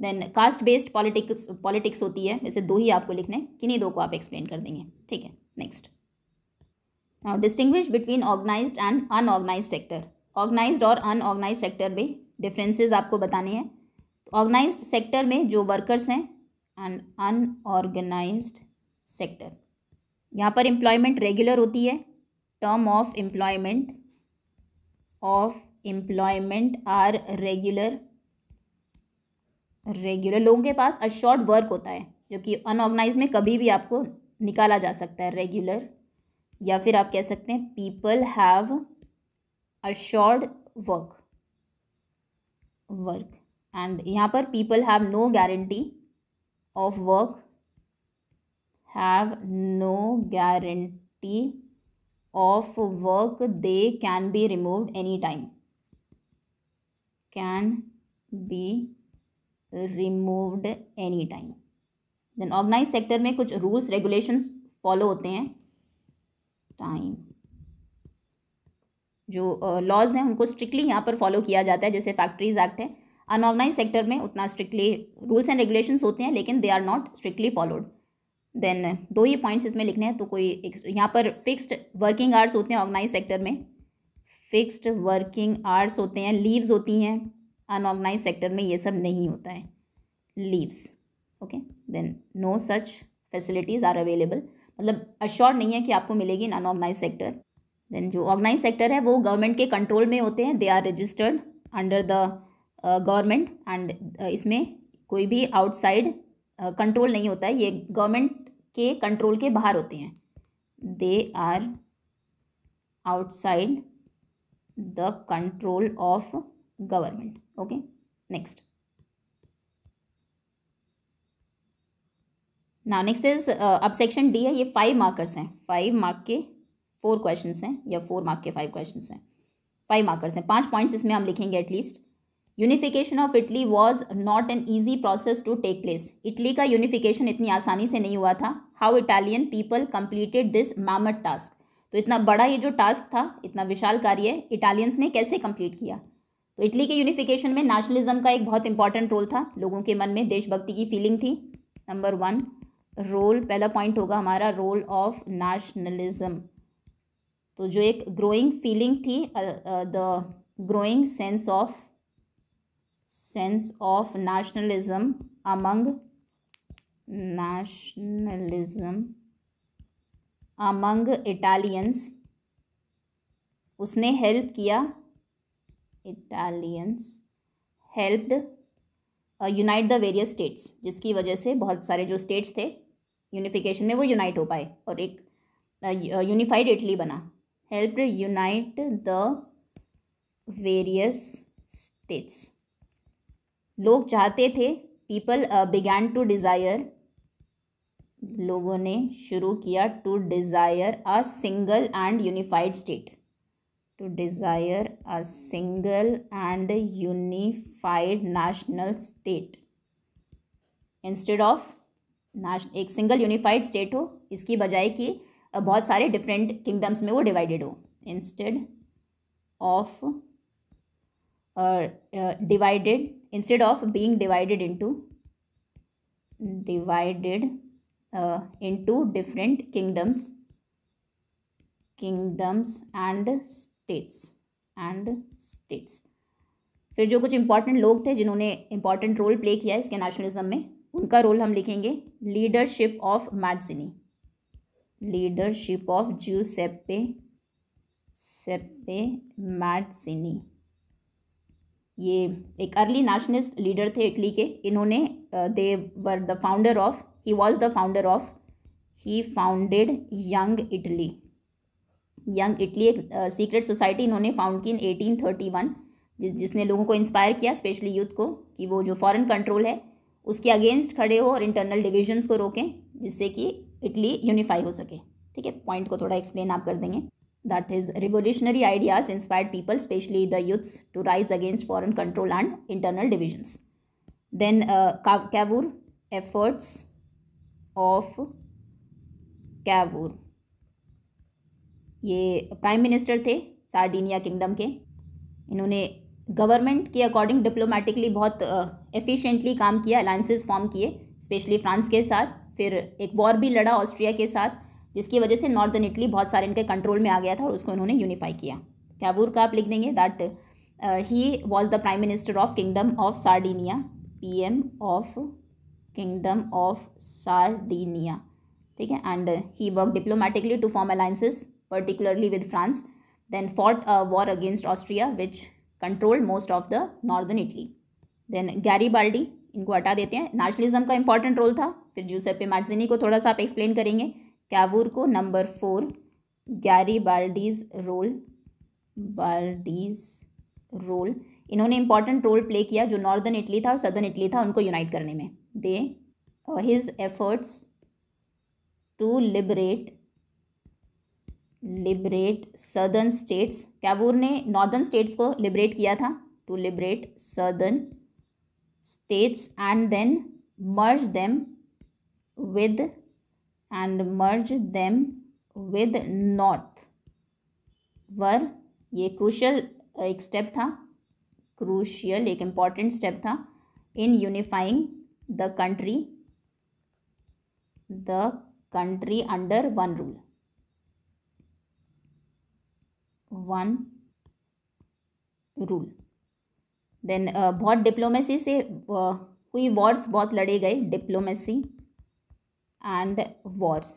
then caste based politics politics होती है जैसे दो ही आपको लिखने किन्हीं दो को आप एक्सप्लेन कर देंगे ठीक है next now distinguish between organised and unorganised sector organised और अनऑर्गेनाइज्ड सेक्टर में डिफरेंसेस आपको बताने हैं ऑर्गेनाइज्ड सेक्टर में जो वर्कर्स हैं एंड अनऑर्गेनाइज्ड सेक्टर यहाँ पर एम्प्लॉयमेंट रेगुलर होती है term of employment of employment are regular regular लोगों के पास अशॉर्ट वर्क होता है जो कि अनऑर्गेनाइज में कभी भी आपको निकाला जा सकता है रेगुलर या फिर आप कह सकते हैं people have assured work work and यहाँ पर people have no guarantee of work have no guarantee of work they can be removed anytime can be removed anytime then organise sector में कुछ रूल्स रेगुलेशन फॉलो होते हैं टाइम जो लॉज uh, हैं उनको स्ट्रिक्टली यहाँ पर फॉलो किया जाता है जैसे फैक्ट्रीज एक्ट है अनऑर्गेनाइज सेक्टर में उतना स्ट्रिक्टली रूल्स एंड रेगुलेशंस होते हैं लेकिन they are not strictly followed then दो ही पॉइंट्स इसमें लिखने हैं तो कोई यहाँ पर फिक्स्ड वर्किंग आवर्स होते हैं ऑर्गेनाइज सेक्टर में फिक्स्ड वर्किंग आवर्स होते हैं लीव्स होती हैं अनऑर्गेनाइज सेक्टर में ये सब नहीं होता है leaves okay then no such facilities are available मतलब अश्योर नहीं है कि आपको मिलेगी इन अनऑर्गेनाइज सेक्टर देन जो ऑर्गेनाइज सेक्टर है वो गवर्नमेंट के कंट्रोल में होते हैं they are registered under the government and इसमें कोई भी आउटसाइड कंट्रोल uh, नहीं होता है ये गवर्नमेंट के कंट्रोल के बाहर होते हैं they are outside the control of government okay next ना नेक्स्ट इज अब सेक्शन डी है ये फाइव मार्कर्स हैं फाइव मार्क के फोर क्वेश्चन हैं या फोर मार्क के फाइव क्वेश्चन हैं फाइव मार्कर्स हैं पांच पॉइंट्स इसमें हम लिखेंगे at least unification of Italy was not an easy process to take place Italy का यूनिफिकेशन इतनी आसानी से नहीं हुआ था how Italian people completed this mammoth task तो इतना बड़ा ये जो टास्क था इतना विशाल कार्य इटालियंस ने कैसे कंप्लीट किया तो इटली के यूनिफिकेशन में नेशनलिज्म का एक बहुत इंपॉर्टेंट रोल था लोगों के मन में देशभक्ति की फीलिंग थी नंबर वन रोल पहला पॉइंट होगा हमारा रोल ऑफ नेशनलिज्म तो जो एक ग्रोइंग फीलिंग थी the growing sense of sense of nationalism among nationalism among Italians उसने हेल्प किया Italians helped unite the various states जिसकी वजह से बहुत सारे जो स्टेट्स थे यूनिफिकेशन में वो यूनाइट हो पाए और एक यूनिफाइड uh, इटली बना helped unite the various states लोग चाहते थे पीपल बिगैन टू डिज़ायर लोगों ने शुरू किया to desire a single and unified state to desire a single and unified national state instead of एक सिंगल यूनिफाइड स्टेट हो इसकी बजाय कि uh, बहुत सारे डिफरेंट किंगडम्स में वो डिवाइडेड हो instead of divided instead of being divided into divided uh, into different kingdoms kingdoms and states and states फिर जो कुछ इंपॉर्टेंट लोग थे जिन्होंने इंपॉर्टेंट रोल प्ले किया इसके नेशनलिज्म में उनका रोल हम लिखेंगे leadership of Mazzini leadership of Giuseppe Mazzini ये एक अर्ली नेशनलिस्ट लीडर थे इटली के इन्होंने they were the founder of he was the founder of he founded young Italy young Italy एक सीक्रेट सोसाइटी इन्होंने फाउंड की इन एटीन थर्टी वन जिस जिसने लोगों को इंस्पायर किया स्पेशली यूथ को कि वो जो फॉरेन कंट्रोल है उसके अगेंस्ट खड़े हो और इंटरनल डिविजन्स को रोकें जिससे कि इटली यूनिफाई हो सके ठीक है पॉइंट को थोड़ा एक्सप्लेन आप कर देंगे that is revolutionary ideas inspired people, especially the youths, to rise against foreign control and internal divisions. Then uh, Cavour, efforts of Cavour. ये प्राइम मिनिस्टर थे सार्डिनिया किंगडम के इन्होंने गवर्नमेंट के अकॉर्डिंग डिप्लोमेटिकली बहुत एफिशिएंटली काम किया अलायंसेस फॉर्म किए स्पेशली फ्रांस के साथ फिर एक वॉर भी लड़ा ऑस्ट्रिया के साथ जिसकी वजह से नॉर्दर्न इटली बहुत सारे इनके कंट्रोल में आ गया था और उसको इन्होंने यूनिफाई किया कैबूर का आप लिख देंगे that he was the prime minister of kingdom of Sardinia P M of kingdom of Sardinia ठीक है and he work diplomatically to form alliances with France then then a war against Austria which control most of the northern Italy then Garibaldi इनको हटा देते हैं नेशनलिज्म का इंपॉर्टेंट रोल था फिर जूसेपे मैगजीनी को थोड़ा सा आप एक्सप्लेन करेंगे को number four Garibaldi's role बाल्डीज रोल इन्होंने इंपॉर्टेंट रोल प्ले किया जो नॉर्दर्न इटली था और सदर्न इटली था उनको यूनाइट करने में they his efforts to liberate liberate southern states Cavour ने नॉर्दर्न स्टेट्स को लिबरेट किया था to liberate southern states and then merge them with and merge them with north were ये क्रूशल uh, एक स्टेप था क्रूशियल एक इम्पॉर्टेंट स्टेप था in unifying the country the country under one rule one rule then बहुत डिप्लोमेसी से uh, हुई वॉर्स बहुत लड़े गए diplomacy and Wars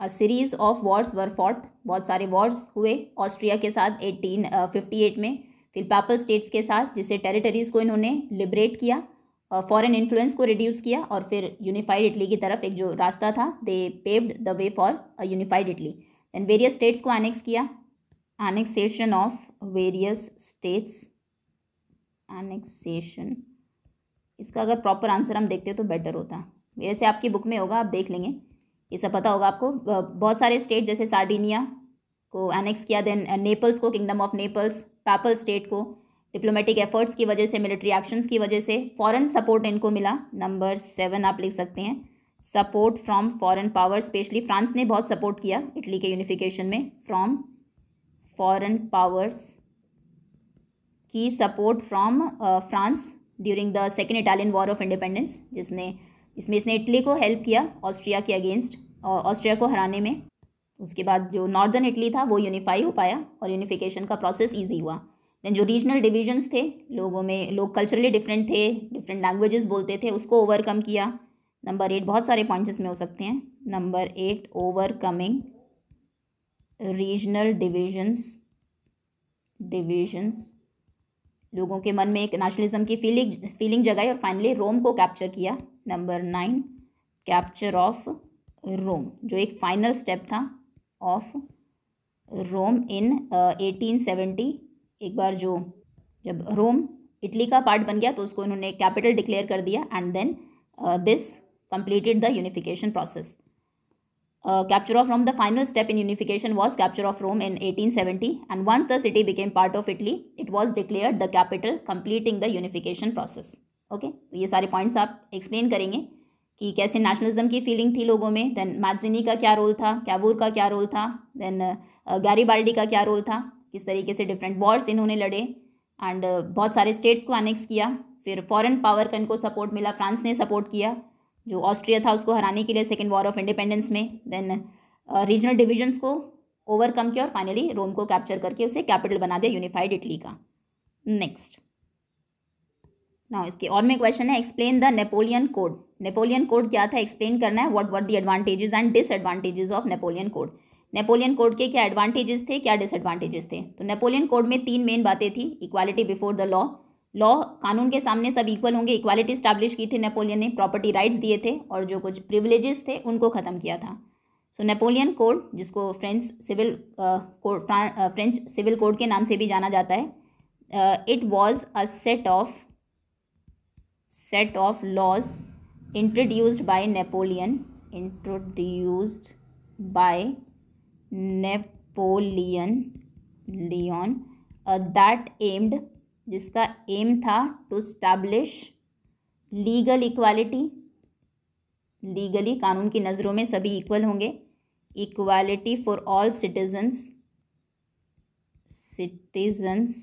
a series of wars were fought बहुत सारे वॉर्स हुए ऑस्ट्रिया के साथ एटीन फिफ्टी एट में फिर पैपल स्टेट्स के साथ जिसे टेरिटरीज को इन्होंने लिबरेट किया फॉरेन uh, इन्फ्लुएंस को रिड्यूस किया और फिर यूनिफाइड इटली की तरफ एक जो रास्ता था they paved the way for a unified Italy and various states को एनेक्स किया annexation of various states annexation इसका अगर प्रॉपर आंसर हम देखते तो बेटर होता वैसे आपकी बुक में होगा आप देख लेंगे ये सब पता होगा आपको बहुत सारे स्टेट जैसे सार्डिनिया को एनेक्स किया देन नेपल्स uh, को kingdom of Naples papal state को डिप्लोमेटिक एफर्ट्स की वजह से मिलिट्री एक्शंस की वजह से फॉरेन सपोर्ट इनको मिला नंबर सेवन आप लिख सकते हैं support from foreign power specially France ने बहुत सपोर्ट किया इटली के यूनिफिकेशन में फ्रॉम फॉरेन पावर्स की support from France during the second Italian war of independence जिसने इसमें इसने इटली को हेल्प किया ऑस्ट्रिया के अगेंस्ट ऑस्ट्रिया को हराने में उसके बाद जो नॉर्दर्न इटली था वो यूनिफाई हो पाया और यूनिफिकेशन का प्रोसेस ईजी हुआ दैन जो रीजनल डिविजन्स थे लोगों में लोग कल्चरली डिफरेंट थे डिफरेंट लैंग्वेजेस बोलते थे उसको ओवरकम किया नंबर एट बहुत सारे पॉइंट्स इसमें हो सकते हैं number eight overcoming regional divisions divisions लोगों के मन में एक नेशनलिज्म की फीलिंग फीलिंग जगाई और फाइनली रोम को कैप्चर किया number nine capture of Rome जो एक फाइनल स्टेप था of Rome in eighteen seventy एक बार जो जब रोम इटली का पार्ट बन गया तो उसको इन्होंने कैपिटल डिक्लेयर कर दिया and then this completed the unification process capture of Rome the final step in unification was capture of Rome in eighteen seventy and once the city became part of Italy it was declare the capital completing the unification process okay तो ये सारे पॉइंट्स आप एक्सप्लेन करेंगे कि कैसे नेशनलिज्म की फीलिंग थी लोगों में देन मैगजीनी का क्या रोल था कैबूर का क्या रोल था देन गैरी बाल्डी का क्या रोल था किस तरीके से डिफरेंट वॉर्स इन्होंने लड़े एंड uh, बहुत सारे स्टेट्स को अनेक्स किया फिर फॉरेन पावर का इनको सपोर्ट मिला फ्रांस ने सपोर्ट किया जो ऑस्ट्रिया था उसको हराने के लिए सेकेंड वॉर ऑफ इंडिपेंडेंस में देन रीजनल डिविजन्स को ओवरकम किया और फाइनली रोम को कैप्चर करके उसे कैपिटल बना दिया यूनिफाइड इटली का नेक्स्ट ना इसके और में क्वेश्चन है explain the Napoleon code Napoleon code क्या था एक्सप्लेन करना है what were the advantages and disadvantages of Napoleon code Napoleon code के क्या एडवांटेजेस थे क्या डिसएडवांटेजेस थे तो नेपोलियन कोड में तीन मेन बातें थी equality before the law law कानून के सामने सब इक्वल होंगे इक्वालिटी स्टैब्लिश की थी नेपोलियन ने प्रॉपर्टी राइट्स दिए थे और जो कुछ प्रिविलेजेस थे उनको ख़त्म किया था सो नेपोलियन कोड जिसको French civil code French civil code के नाम से भी जाना जाता है it was a set of set of laws introduced by Napoleon introduced by Napoleon Leon that uh, aimed जिसका एम था to establish legal equality legally कानून की नज़रों में सभी इक्वल होंगे equality for all citizens citizens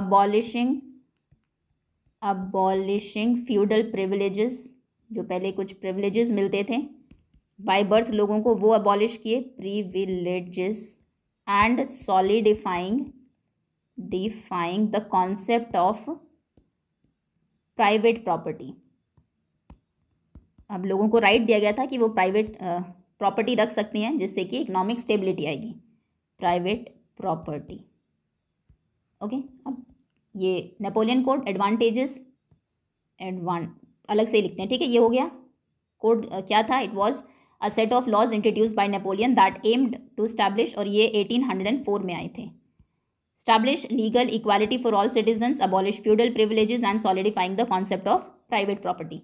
abolishing abolishing feudal privileges जो पहले कुछ प्रिविलेजेस मिलते थे बाय बर्थ लोगों को वो अबॉलिश किए privileges and solidifying defying the concept of private property अब लोगों को राइट दिया गया था कि वो प्राइवेट प्रॉपर्टी रख सकती हैं जिससे कि इकोनॉमिक स्टेबिलिटी आएगी प्राइवेट प्रॉपर्टी ओके अब ये नेपोलियन कोड एडवांटेजेस एडवान अलग से लिखते हैं ठीक है ये हो गया कोड क्या था it was a set of laws introduce by Napoleon that aimed to establish और ये एटीन हंड्रेड एंड फोर में आए थे establish legal equality for all citizen abolish feudal privileges and solidifying the concept of private property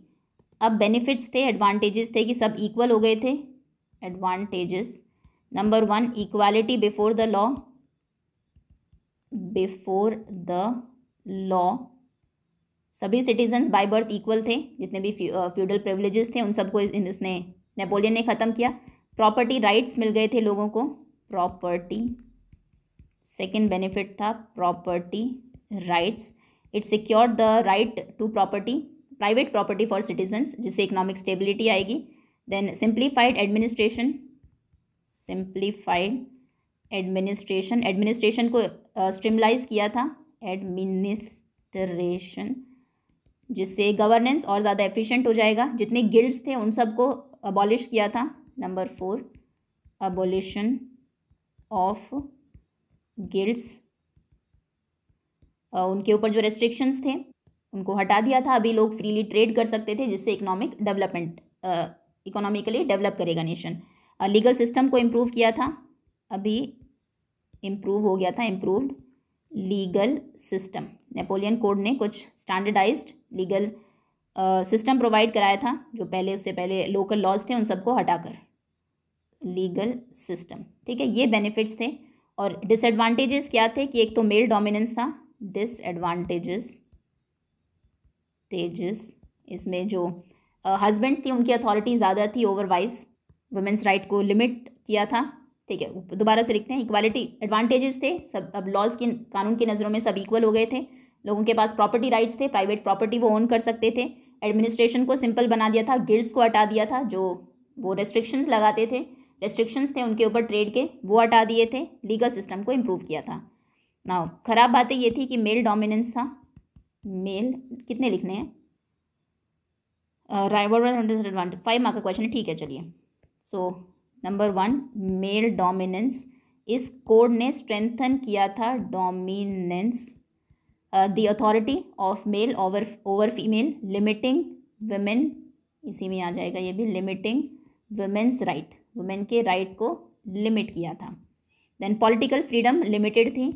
अब बेनिफिट्स थे एडवांटेजेस थे कि सब इक्वल हो गए थे advantages number one equality before the law before the law सभी सिटीजन्स बाय बर्थ इक्वल थे जितने भी फ्यूडल प्रिविलेजेस थे उन सबको इसने नेपोलियन ने ख़त्म किया प्रॉपर्टी राइट्स मिल गए थे लोगों को प्रॉपर्टी सेकेंड बेनिफिट था property rights it secure the right to property private property for citizens जिससे इकोनॉमिक स्टेबिलिटी आएगी then simplified administration simplified administration administration को स्ट्रीमलाइज uh, किया था एडमिनिस्ट्रेशन जिससे गवर्नेंस और ज़्यादा एफिशिएंट हो जाएगा जितने गिल्ड्स थे उन सबको अबॉलिश किया था number four abolition of guilds उनके ऊपर जो रेस्ट्रिक्शंस थे उनको हटा दिया था अभी लोग फ्रीली ट्रेड कर सकते थे जिससे इकोनॉमिक डेवलपमेंट इकोनॉमिकली डेवलप करेगा नेशन लीगल सिस्टम को इम्प्रूव किया था अभी इम्प्रूव हो गया था improved legal system Napoleon code ने कुछ स्टैंडर्डाइज्ड लीगल सिस्टम प्रोवाइड कराया था जो पहले उससे पहले लोकल लॉज थे उन सबको हटाकर लीगल सिस्टम ठीक है ये बेनिफिट्स थे और डिसएडवांटेजेस क्या थे कि एक तो मेल डोमिनेंस था डिसएडवांटेजेस तेजस इसमें जो हस्बैंड्स uh, थी उनकी अथॉरिटी ज़्यादा थी ओवर वाइफ्स वुमेंस राइट को लिमिट किया था ठीक है दोबारा से लिखते हैं इक्वालिटी एडवांटेजेस थे सब अब लॉज की कानून की नज़रों में सब इक्वल हो गए थे लोगों के पास प्रॉपर्टी राइट्स थे प्राइवेट प्रॉपर्टी वो ओन कर सकते थे एडमिनिस्ट्रेशन को सिंपल बना दिया था गिल्ड्स को हटा दिया था जो वो रेस्ट्रिक्शंस लगाते थे रेस्ट्रिक्शंस थे उनके ऊपर ट्रेड के वो हटा दिए थे लीगल सिस्टम को इम्प्रूव किया था ना खराब बातें ये थी कि मेल डोमिनेंस था मेल कितने लिखने हैं राइवर फाइव मार्क का क्वेश्चन है ठीक है चलिए so number one male dominance इस कोड ने स्ट्रेंथन किया था dominance the authority of male over over female limiting women इसी में आ जाएगा ये भी लिमिटिंग वुमेन्स राइट वुमेन के राइट right को लिमिट किया था देन पॉलिटिकल फ्रीडम लिमिटेड थी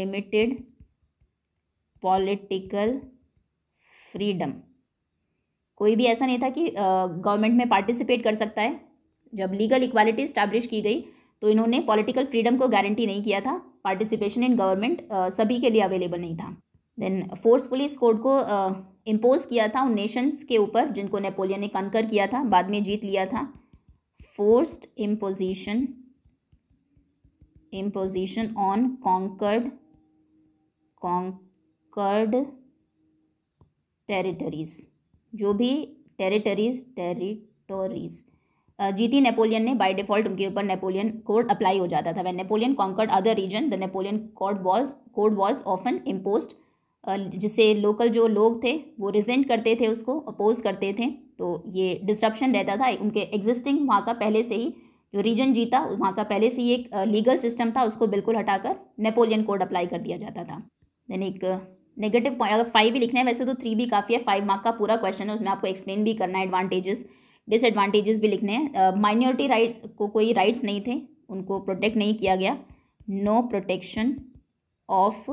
लिमिटेड पॉलिटिकल फ्रीडम कोई भी ऐसा नहीं था कि गवर्नमेंट uh, में पार्टिसिपेट कर सकता है जब लीगल इक्वालिटी स्टैब्लिश की गई तो इन्होंने पॉलिटिकल फ्रीडम को गारंटी नहीं किया था पार्टिसिपेशन इन गवर्नमेंट सभी के लिए अवेलेबल नहीं था देन फोर्सफुली इस कोड को इम्पोज किया था उन नेशंस के ऊपर जिनको नेपोलियन ने कंकर किया था बाद में जीत लिया था forced imposition imposition on conquered conquered territories जो भी टेरिटरीज टेरिटोरीज जीती नेपोलियन ने बाय डिफॉल्ट उनके ऊपर नेपोलियन कोड अप्लाई हो जाता था when Napoleon conquered other region the Napoleon code was code was often imposed जिससे लोकल जो लोग थे वो रिजेंट करते थे उसको अपोज करते थे तो ये डिस्ट्रप्शन रहता था उनके एग्जिस्टिंग वहाँ का पहले से ही जो रीजन जीता वहाँ का पहले से ही एक लीगल सिस्टम था उसको बिल्कुल हटाकर नेपोलियन कोड अप्लाई कर दिया जाता था देन एक नेगेटिव पॉइंट अगर फाइव भी लिखना है वैसे तो थ्री भी काफ़ी है फाइव मार्क का पूरा क्वेश्चन है उसमें आपको एक्सप्लेन भी करना है एडवांटेजेस डिसएडवांटेजेस भी लिखने हैं माइनॉरिटी राइट को कोई राइट्स नहीं थे उनको प्रोटेक्ट नहीं किया गया no protection of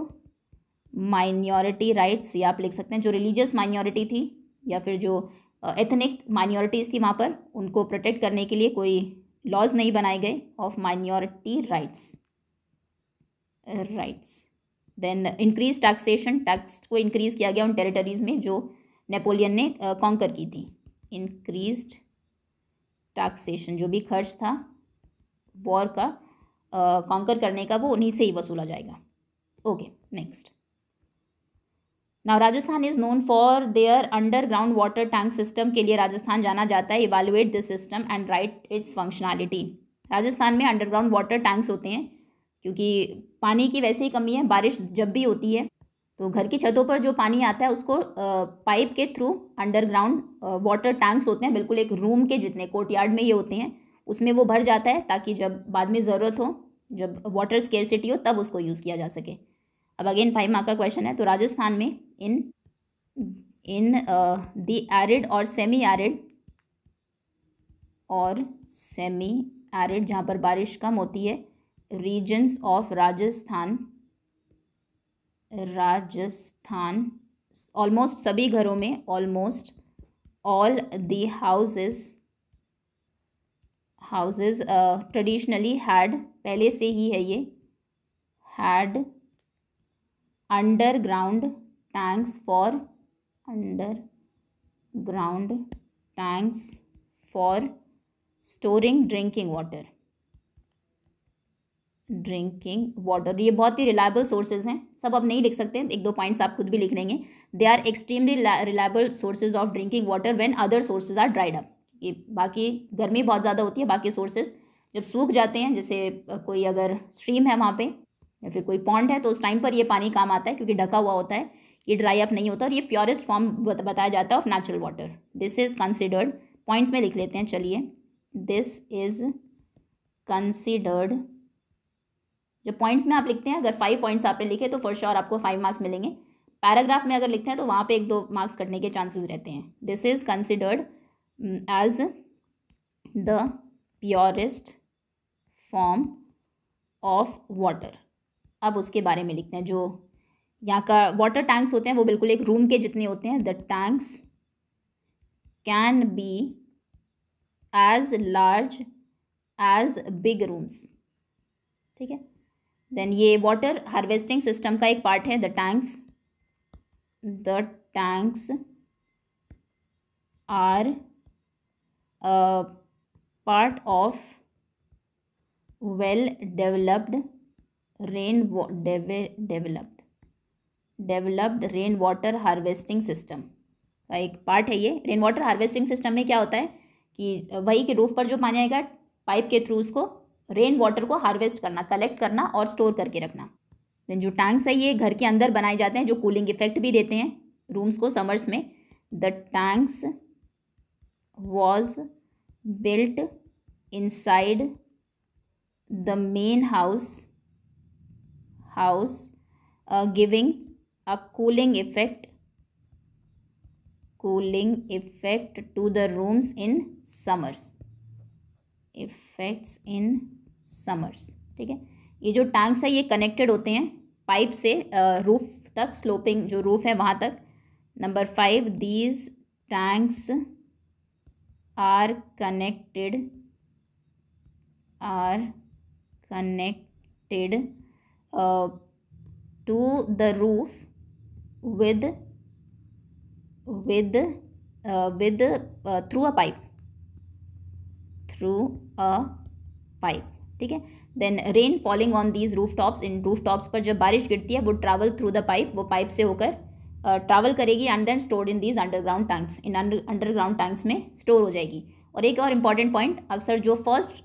minority rights या आप लिख सकते हैं जो रिलीजियस माइनॉरिटी थी या फिर जो एथनिक माइनॉरिटीज़ थी वहाँ पर उनको प्रोटेक्ट करने के लिए कोई लॉज नहीं बनाए गए of minority rights rights then increase taxation tax को इंक्रीज़ किया गया उन टेरिटरीज़ में जो नेपोलियन ने कॉन्कर की थी इंक्रीज्ड टैक्सेशन जो भी खर्च था वॉर का कॉन्कर करने का वो उन्हीं से ही वसूला जाएगा okay next now Rajasthan is known for their underground water tank system के लिए राजस्थान जाना जाता है evaluate this system and write its functionality Rajasthan में अंडरग्राउंड वाटर टैंक्स होते हैं क्योंकि पानी की वैसे ही कमी है बारिश जब भी होती है तो घर की छतों पर जो पानी आता है उसको पाइप के थ्रू अंडरग्राउंड वाटर टैंक्स होते हैं बिल्कुल एक रूम के जितने कोर्ट यार्ड में ये होते हैं उसमें वो भर जाता है ताकि जब बाद में ज़रूरत हो जब वाटर स्केरसिटी हो तब उसको यूज़ किया जा सके अब अगेन फाइव मार्क का क्वेश्चन है तो राजस्थान में इन इन दी एरिड और सेमी एरिड और सेमी एरिड जहाँ पर बारिश कम होती है regions of Rajasthan Rajasthan almost सभी घरों में almost all the houses houses traditionally had पहले से ही है ये had underground tanks for underground tanks for storing drinking water drinking water ये बहुत ही रिलायबल सोर्सेज हैं सब आप नहीं लिख सकते एक दो पॉइंट्स आप खुद भी लिख लेंगे they are extremely reliable sources of drinking water when other sources are dried up ये बाकी गर्मी बहुत ज़्यादा होती है बाकी सोर्सेज जब सूख जाते हैं जैसे कोई अगर स्ट्रीम है वहाँ पर या फिर कोई पॉन्ड है तो उस टाइम पर यह पानी काम आता है क्योंकि ढका हुआ होता है ये ड्राई अप नहीं होता और ये प्योरेस्ट फॉर्म बताया जाता है of natural water this is considered points में लिख लेते हैं चलिए दिस इज़ कंसिडर्ड जो पॉइंट्स में आप लिखते हैं अगर फाइव पॉइंट्स आपने लिखे तो फॉर श्योर आपको फाइव मार्क्स मिलेंगे पैराग्राफ में अगर लिखते हैं तो वहाँ पे एक दो मार्क्स कटने के चांसेस रहते हैं this is considered as the purest form of water अब उसके बारे में लिखते हैं जो यहाँ का वाटर टैंक्स होते हैं वो बिल्कुल एक रूम के जितने होते हैं the tanks can be as large as big rooms ठीक है देन ये वाटर हार्वेस्टिंग सिस्टम का एक पार्ट है the tanks the tanks are part of well developed rain developed developed rain water harvesting system का एक पार्ट है ये रेन वाटर हार्वेस्टिंग सिस्टम में क्या होता है कि वही के रूफ पर जो पानी आएगा पाइप के थ्रू उसको रेन वाटर को हार्वेस्ट करना कलेक्ट करना और स्टोर करके रखना देन जो टैंक्स है ये घर के अंदर बनाए जाते हैं जो कूलिंग इफेक्ट भी देते हैं रूम्स को समर्स में the tanks was built inside the main house house giving a cooling effect cooling effect to the rooms in summers effects in summers ठीक है ये जो टैंक्स है ये कनेक्टेड होते हैं पाइप से रूफ तक स्लोपिंग जो रूफ है वहाँ तक number five these tanks are connected are connected to the roof with with with through a pipe through a pipe ठीक है then rain falling on these roof tops in roof tops पर जब बारिश गिरती है वो ट्रैवल थ्रू द पाइप वो पाइप से होकर ट्रैवल uh, करेगी and then store in these underground tanks in underground tanks में स्टोर हो जाएगी और एक और इम्पॉर्टेंट पॉइंट अक्सर जो फर्स्ट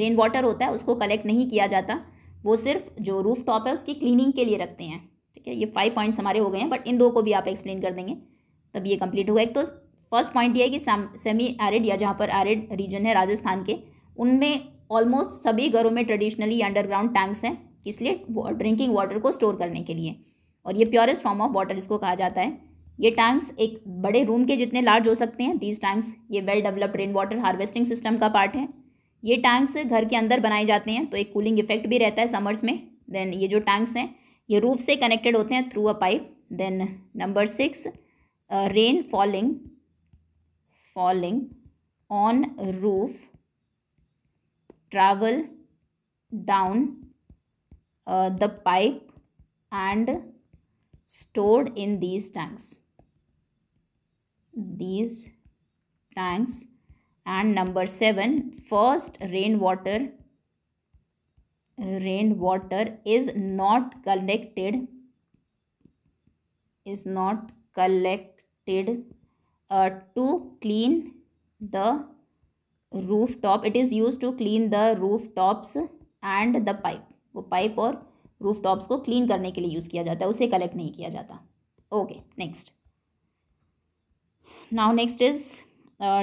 रेन वाटर होता है उसको कलेक्ट नहीं किया जाता वो सिर्फ जो रूफ टॉप है उसकी क्लीनिंग के लिए रखते हैं ठीक है ये फाइव पॉइंट्स हमारे हो गए हैं बट इन दो को भी आप एक्सप्लेन कर देंगे तब ये कंप्लीट होगा एक तो फर्स्ट पॉइंट ये है कि सेमी एरिड या जहाँ पर एरिड रीजन है राजस्थान के उनमें ऑलमोस्ट सभी घरों में ट्रेडिशनली अंडरग्राउंड टैंक्स हैं किस लिए ड्रिंकिंग वाटर को स्टोर करने के लिए और ये प्योरेस्ट फॉर्म ऑफ वाटर इसको कहा जाता है ये टैंक्स एक बड़े रूम के जितने लार्ज हो सकते हैं दीज टैंक्स ये well developed rain water harvesting system का पार्ट है ये टैंक्स घर के अंदर बनाए जाते हैं तो एक कूलिंग इफेक्ट भी रहता है समर्स में देन ये जो टैंक्स हैं ये रूफ से कनेक्टेड होते हैं through a pipe then number six rain falling falling on roof travel down uh, the pipe and stored in these tanks these tanks and number 7 first rainwater rainwater is not collected is not collected uh, to clean the roof top it is use to clean the roof tops and the pipe वो पाइप और रूफ टॉप्स को क्लीन करने के लिए यूज़ किया जाता है उसे कलेक्ट नहीं किया जाता okay next now next is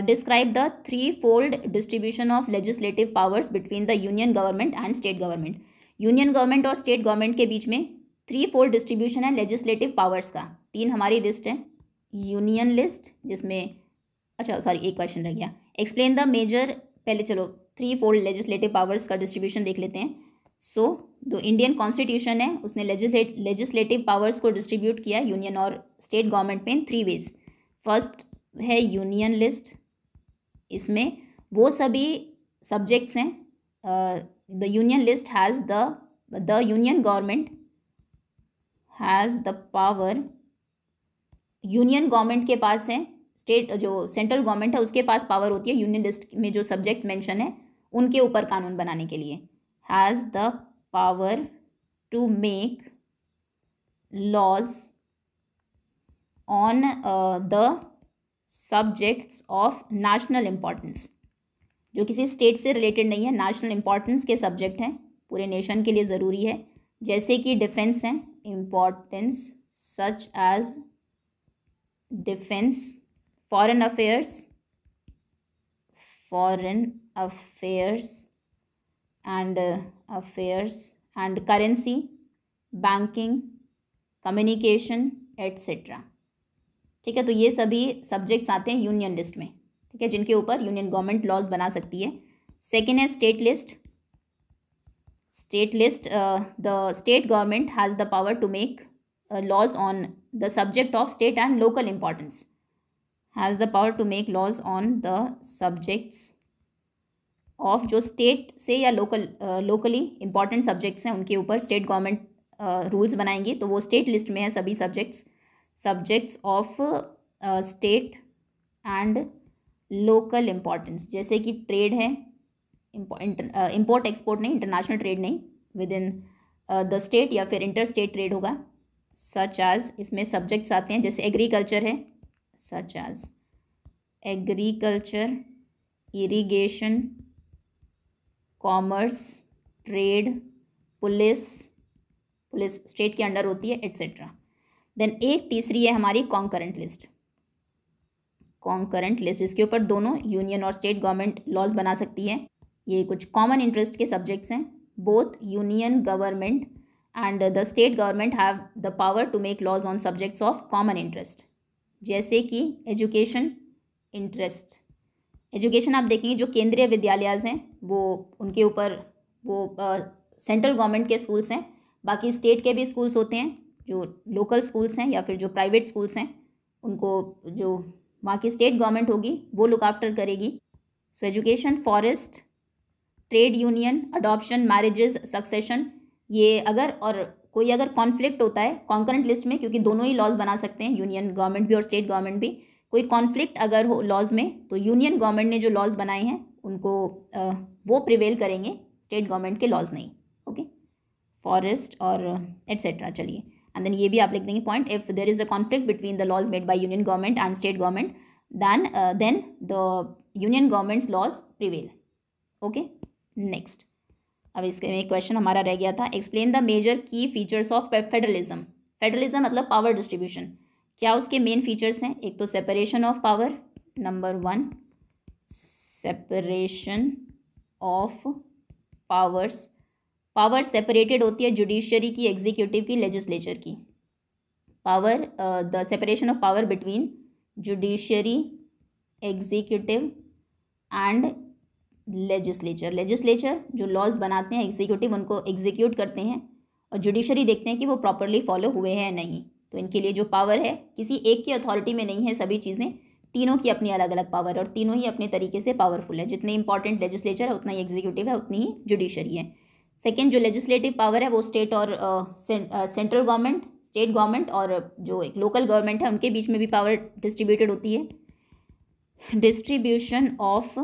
describe the three fold distribution of legislative powers between the union government and state government union government और स्टेट गवर्नमेंट के बीच में थ्री फोल्ड डिस्ट्रीब्यूशन है लेजिस्लेटिव पावर्स का तीन हमारी लिस्ट है यूनियन लिस्ट जिसमें अच्छा सॉरी एक क्वेश्चन रह गया एक्सप्लेन द मेजर पहले चलो थ्री फोल्ड लेजिस्लेटिव पावर्स का डिस्ट्रीब्यूशन देख लेते हैं सो so, जो इंडियन कॉन्स्टिट्यूशन है उसने लेजिस्टिव लेजिस्लेटिव पावर्स को डिस्ट्रीब्यूट किया यूनियन और स्टेट गवर्नमेंट में इन थ्री वेज फर्स्ट है यूनियन लिस्ट इसमें वो सभी सब्जेक्ट्स हैं the union list has the the union government has the power union government के पास है स्टेट जो सेंट्रल गवर्नमेंट है उसके पास पावर होती है यूनियन लिस्ट में जो सब्जेक्ट्स मेंशन है उनके ऊपर कानून बनाने के लिए has the power to make laws on the subjects of national importance जो किसी स्टेट से रिलेटेड नहीं है नेशनल इम्पॉर्टेंस के सब्जेक्ट हैं पूरे नेशन के लिए ज़रूरी है जैसे कि डिफेंस हैं importance such as defence foreign affairs foreign affairs and affairs and currency banking communication etcetera ठीक है तो ये सभी सब्जेक्ट्स आते हैं यूनियन लिस्ट में ठीक है जिनके ऊपर यूनियन गवर्नमेंट लॉज बना सकती है सेकेंड है state list state list the state government has the power to make laws on the subject of state and local importance has the power to make laws on the subjects of जो स्टेट से या लोकल लोकली इम्पॉर्टेंट सब्जेक्ट्स हैं उनके ऊपर स्टेट गवर्नमेंट रूल्स बनाएंगी तो वो स्टेट लिस्ट में है सभी subjects subjects of state and local importance जैसे कि ट्रेड है इम्पोर्ट एक्सपोर्ट uh, नहीं इंटरनेशनल ट्रेड नहीं विद इन द स्टेट या फिर इंटर स्टेट ट्रेड होगा सच एज इसमें सब्जेक्ट्स आते हैं जैसे एग्रीकल्चर है such as agriculture, irrigation, commerce, trade, police, police state के अंडर होती है एट्सेट्रा देन एक तीसरी है हमारी कॉन्करेंट लिस्ट कॉन्करेंट लिस्ट इसके ऊपर दोनों यूनियन और स्टेट गवर्नमेंट लॉज बना सकती है ये कुछ कॉमन इंटरेस्ट के सब्जेक्ट्स हैं both union government and the state government have the power to make laws on subjects of common interest जैसे कि एजुकेशन इंटरेस्ट एजुकेशन आप देखेंगे जो केंद्रीय विद्यालयाज हैं वो उनके ऊपर वो सेंट्रल गवर्नमेंट के स्कूल्स हैं बाकी स्टेट के भी स्कूल्स होते हैं जो लोकल स्कूल्स हैं या फिर जो प्राइवेट स्कूल्स हैं उनको जो वहाँ की स्टेट गवर्नमेंट होगी वो लुक आफ्टर करेगी so education forest trade union adoption marriage succession ये अगर और कोई अगर कॉन्फ्लिक्ट होता है कॉन्करेंट लिस्ट में क्योंकि दोनों ही लॉज बना सकते हैं यूनियन गवर्नमेंट भी और स्टेट गवर्नमेंट भी कोई कॉन्फ्लिक्ट अगर हो लॉज में तो यूनियन गवर्नमेंट ने जो लॉज बनाए हैं उनको आ, वो प्रिवेल करेंगे स्टेट गवर्नमेंट के लॉज नहीं ओके फॉरेस्ट और एट्सेट्रा चलिए एंड देन ये भी आप लिख देंगे point if there is a conflict between the laws made by union government and state government then then the union government's laws prevail okay next अब इसके में क्वेश्चन हमारा रह गया था explain the major key features of federalism federalism मतलब पावर डिस्ट्रीब्यूशन क्या उसके मेन फीचर्स हैं एक तो separation of power number one separation of powers power separated होती है जुडिशरी की एग्जीक्यूटिव की लेजिस्लेचर की power the separation of power between judiciary executive and legislature legislature जो लॉज बनाते हैं एग्जीक्यूटिव उनको एग्जीक्यूट करते हैं और जुडिशरी देखते हैं कि वो प्रॉपरली फॉलो हुए हैं नहीं तो इनके लिए जो पावर है किसी एक की अथॉरिटी में नहीं है सभी चीज़ें तीनों की अपनी अलग अलग पावर है और तीनों ही अपने तरीके से पावरफुल है जितने इंपॉर्टेंट लेजिस्लेचर है उतना ही एग्जीक्यूटिव है उतनी ही जुडिशरी है सेकेंड जो लेजिस्लेटिव पावर है वो स्टेट और सेंट्रल गवर्नमेंट स्टेट गवर्नमेंट और जो एक लोकल गवर्नमेंट है उनके बीच में भी पावर डिस्ट्रीब्यूटेड होती है डिस्ट्रीब्यूशन ऑफ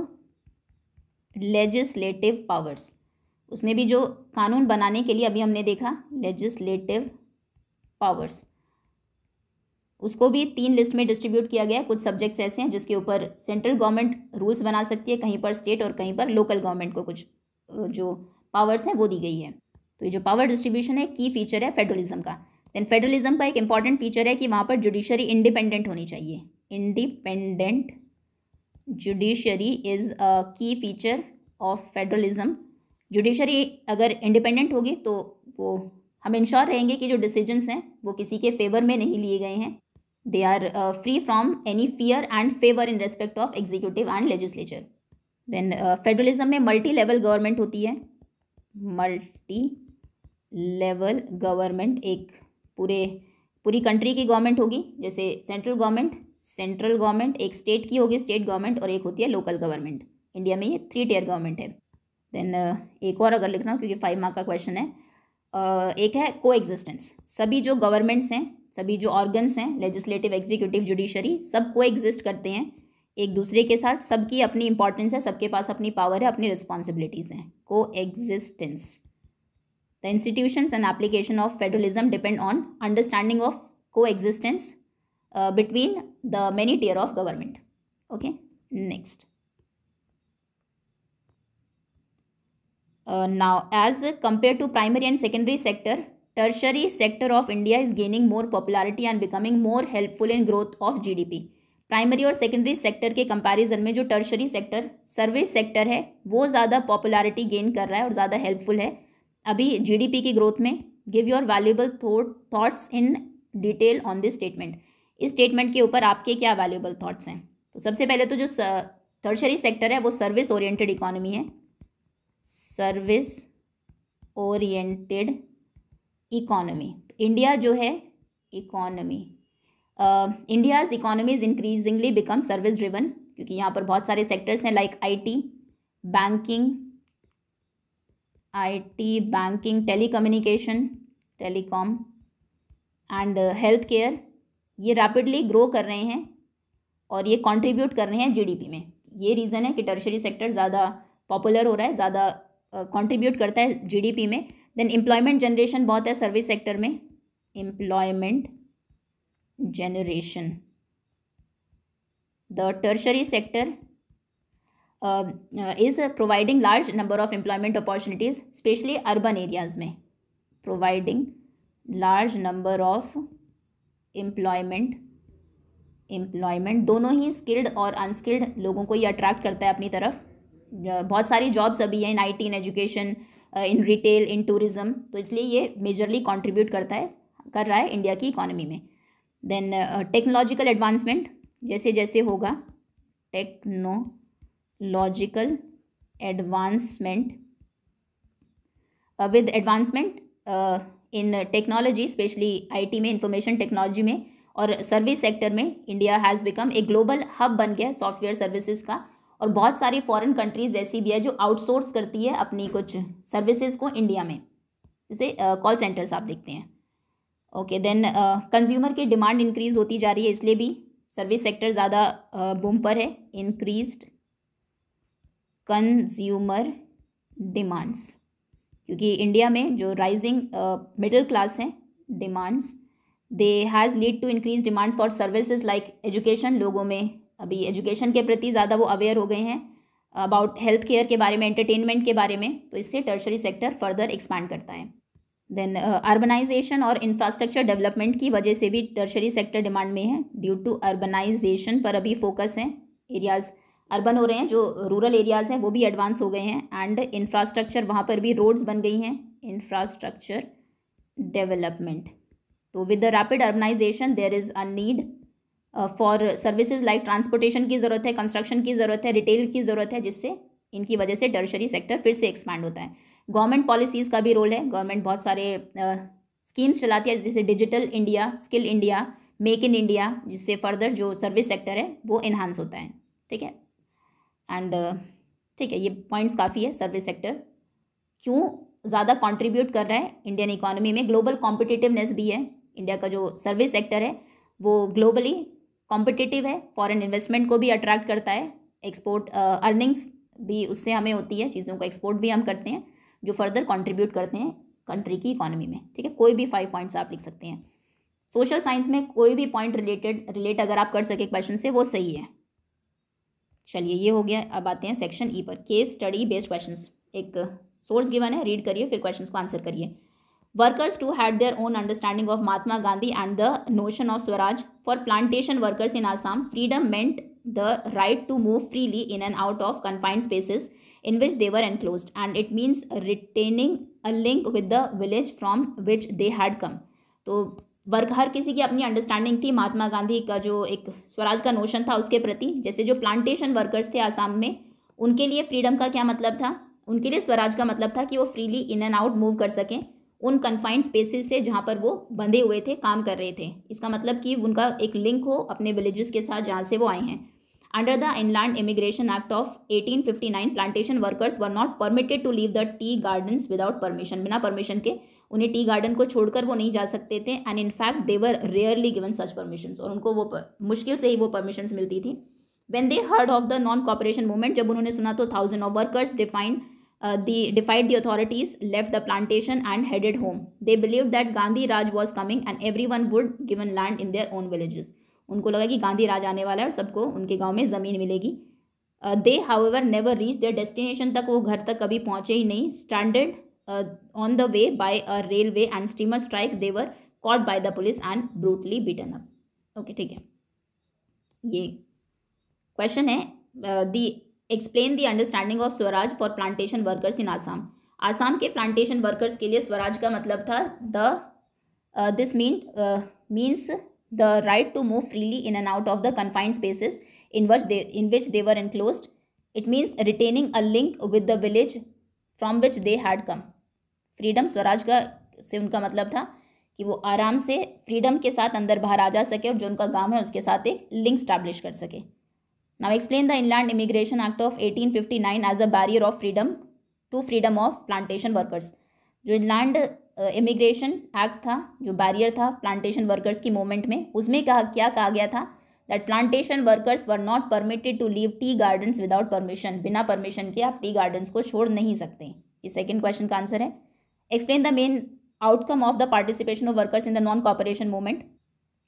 लेजिस्लेटिव पावर्स उसमें भी जो कानून बनाने के लिए अभी हमने देखा लेजिस्लेटिव पावर्स उसको भी तीन लिस्ट में डिस्ट्रीब्यूट किया गया कुछ सब्जेक्ट्स ऐसे हैं जिसके ऊपर सेंट्रल गवर्नमेंट रूल्स बना सकती है कहीं पर स्टेट और कहीं पर लोकल गवर्नमेंट को कुछ जो पावर्स हैं वो दी गई है तो ये जो पावर डिस्ट्रीब्यूशन है की फीचर है फेडरलिज्म का देन फेडरलिज्म का एक इंपॉर्टेंट फीचर है कि वहाँ पर जुडिशरी इंडिपेंडेंट होनी चाहिए independent judiciary is a key feature of federalism judiciary अगर इंडिपेंडेंट होगी तो वो हम इंश्योर रहेंगे कि जो डिसीजंस हैं वो किसी के फेवर में नहीं लिए गए हैं they are free from any fear and favour in respect of executive and legislature then federalism में मल्टी लेवल गवर्नमेंट होती है मल्टी लेवल गवर्नमेंट एक पूरे पूरी कंट्री की गवर्नमेंट होगी जैसे सेंट्रल गवर्नमेंट सेंट्रल गवर्नमेंट एक स्टेट की होगी स्टेट गवर्नमेंट और एक होती है लोकल गवर्नमेंट इंडिया में ये थ्री टेयर गवर्नमेंट है देन uh, एक और अगर लिखना क्योंकि फाइव मार्क का क्वेश्चन है uh, एक है को एग्जिस्टेंस सभी जो गवर्नमेंट्स हैं सभी जो ऑर्गन्स हैं लेजिस्लेटिव एग्जीक्यूटिव जुडिशरी सब को एग्जिस्ट करते हैं एक दूसरे के साथ सबकी अपनी इंपॉर्टेंस है सबके पास अपनी पावर है अपनी रिस्पॉन्सिबिलिटीज़ हैं coexistence the institution and application of federalism depend on understanding of coexistence uh, between the many tier of government okay next uh, now as compared to primary and secondary sector tertiary sector of india is gaining more popularity and becoming more helpful in growth of gdp primary और सेकेंडरी सेक्टर के कंपैरिजन में जो टर्शरी सेक्टर सर्विस सेक्टर है वो ज़्यादा पॉपुलैरिटी गेन कर रहा है और ज़्यादा हेल्पफुल है अभी जीडीपी की ग्रोथ में give your valuable thoughts in detail on this statement इस स्टेटमेंट के ऊपर आपके क्या वैल्यूबल थाट्स हैं तो सबसे पहले तो जो थर्शरी सेक्टर है वो सर्विस ओरिएंटेड इकोनॉमी है सर्विस ओरिएंटेड इकोनॉमी इंडिया जो है economy India's economy is increasingly become service driven क्योंकि यहाँ पर बहुत सारे सेक्टर्स हैं like IT banking IT banking telecommunication telecom and health care ये रैपिडली ग्रो कर रहे हैं और ये कंट्रीब्यूट कर रहे हैं जीडीपी में ये रीज़न है कि टर्शरी सेक्टर ज़्यादा पॉपुलर हो रहा है ज़्यादा कंट्रीब्यूट करता है जीडीपी में देन एम्प्लॉयमेंट जनरेशन बहुत है सर्विस सेक्टर में employment generation the tertiary sector is providing large number of employment opportunities specially urban areas में providing large number of employment employment दोनों ही स्किल्ड और अनस्किल्ड लोगों को ये अट्रैक्ट करता है अपनी तरफ बहुत सारी जॉब्स अभी हैं in I T in education in retail in tourism तो इसलिए ये मेजरली कॉन्ट्रीब्यूट करता है कर रहा है इंडिया की इकोनॉमी में देन टेक्नोलॉजिकल एडवांसमेंट जैसे जैसे होगा technological advancement with advancement in technology specially IT में इंफॉर्मेशन टेक्नोलॉजी में और सर्विस सेक्टर में India has become a global hub बन गया सॉफ्टवेयर सर्विसेज का और बहुत सारी फॉरेन कंट्रीज ऐसी भी है जो आउटसोर्स करती है अपनी कुछ सर्विसेज को इंडिया में जैसे कॉल सेंटर्स आप देखते हैं ओके देन कंज्यूमर की डिमांड इंक्रीज होती जा रही है इसलिए भी सर्विस सेक्टर ज़्यादा बूम पर है इंक्रीज कंज्यूमर डिमांड्स क्योंकि इंडिया में जो राइजिंग मिडिल क्लास हैं demands they has lead to increase demands for services like education लोगों में अभी एजुकेशन के प्रति ज़्यादा वो अवेयर हो गए हैं अबाउट हेल्थ केयर के बारे में एंटरटेनमेंट के बारे में तो इससे टर्शरी सेक्टर फर्दर एक्सपांड करता है देन अर्बनाइजेशन और इंफ्रास्ट्रक्चर डेवलपमेंट की वजह से भी टर्शरी सेक्टर डिमांड में है ड्यू टू अर्बनाइजेशन पर अभी फोकस है एरियाज़ अर्बन हो रहे हैं जो रूरल एरियाज़ हैं वो भी एडवांस हो गए हैं एंड इंफ्रास्ट्रक्चर वहाँ पर भी रोड्स बन गई हैं इंफ्रास्ट्रक्चर डेवलपमेंट तो with the rapid urbanisation there is a need for services like transportation की ज़रूरत है कंस्ट्रक्शन की ज़रूरत है रिटेल की ज़रूरत है जिससे इनकी वजह से टर्शरी सेक्टर फिर से एक्सपैंड होता है गवर्नमेंट पॉलिसीज़ का भी रोल है गवर्नमेंट बहुत सारे स्कीम्स uh, चलाती है जैसे digital India skill India make in India जिससे फर्दर जो सर्विस सेक्टर है वो इन्हांस होता है ठीक है एंड uh, ठीक है ये पॉइंट्स काफ़ी है सर्विस सेक्टर क्यों ज़्यादा कंट्रीब्यूट कर रहा है इंडियन इकोनॉमी में ग्लोबल कॉम्पिटिटिवनेस भी है इंडिया का जो सर्विस सेक्टर है वो ग्लोबली कॉम्पिटिटिव है फॉरेन इन्वेस्टमेंट को भी अट्रैक्ट करता है एक्सपोर्ट अर्निंग्स uh, भी उससे हमें होती है चीज़ों को एक्सपोर्ट भी हम करते हैं जो फर्दर कॉन्ट्रीब्यूट करते हैं कंट्री की इकोनॉमी में ठीक है कोई भी फाइव पॉइंट्स आप लिख सकते हैं सोशल साइंस में कोई भी पॉइंट रिलेटेड रिलेट अगर आप कर सके क्वेश्चन से वो सही है चलिए ये हो गया अब आते हैं सेक्शन ई e पर केस स्टडी बेस्ड क्वेश्चंस एक सोर्स गिवन है रीड करिए फिर क्वेश्चंस को आंसर करिए workers too had their own understanding of Mahatma Gandhi and the notion of swaraj for plantation workers in Assam freedom meant the right to move freely in and out of confined spaces in which they were enclosed and it means retaining a link with the village from which they had come तो वर्ग हर किसी की अपनी अंडरस्टैंडिंग थी महात्मा गांधी का जो एक स्वराज का नोशन था उसके प्रति जैसे जो प्लांटेशन वर्कर्स थे आसाम में उनके लिए फ्रीडम का क्या मतलब था उनके लिए स्वराज का मतलब था कि वो freely in and out move कर सकें उन कन्फाइंड स्पेसिस से जहाँ पर वो बंधे हुए थे काम कर रहे थे इसका मतलब कि उनका एक लिंक हो अपने विलेजेस के साथ जहाँ से वो आए हैं under the inland immigration act of 1859 plantation workers were not permitted to leave the tea gardens without permission बिना परमिशन के उन्हें टी गार्डन को छोड़कर वो नहीं जा सकते थे and in fact they were rarely given such permission और उनको वो मुश्किल से ही वो परमिशन मिलती थी when they heard of the non cooperation movement जब उन्होंने सुना तो thousand of workers defined defied the authorities left the plantation and headed home they believe that Gandhi Raj was coming and everyone would given land in their own villages उनको लगा कि गांधी राज आने वाला है और सबको उनके गाँव में ज़मीन मिलेगी they however never reach their destination तक वो घर तक कभी पहुँचे ही नहीं standard uh, on the way by a railway and steamer strike they were caught by the police and brutally beaten up okay theek hai ye question hai uh, the explain the understanding of swaraj for plantation workers in assam assam ke plantation workers ke liye swaraj ka matlab tha the uh, this this uh, means the right to move freely in and out of the confined spaces in which they in which they were enclosed it means retaining a link with the village from which they had come freedom swaraj का से उनका मतलब था कि वो आराम से फ्रीडम के साथ अंदर बाहर आ जा सके और जो उनका गांव है उसके साथ एक लिंक स्टैब्लिश कर सके now explain the inland immigration act of 1859 as a barrier of freedom to freedom of plantation workers जो इनलैंड इमिग्रेशन एक्ट था जो बैरियर था प्लांटेशन वर्कर्स की मूवमेंट में उसमें कहा क्या कहा गया था that plantation workers were not permitted to leave tea gardens without permission बिना परमिशन के आप टी गार्डन्स को छोड़ नहीं सकते ये सेकेंड क्वेश्चन का आंसर है explain the main outcome of the participation of workers in the non cooperation movement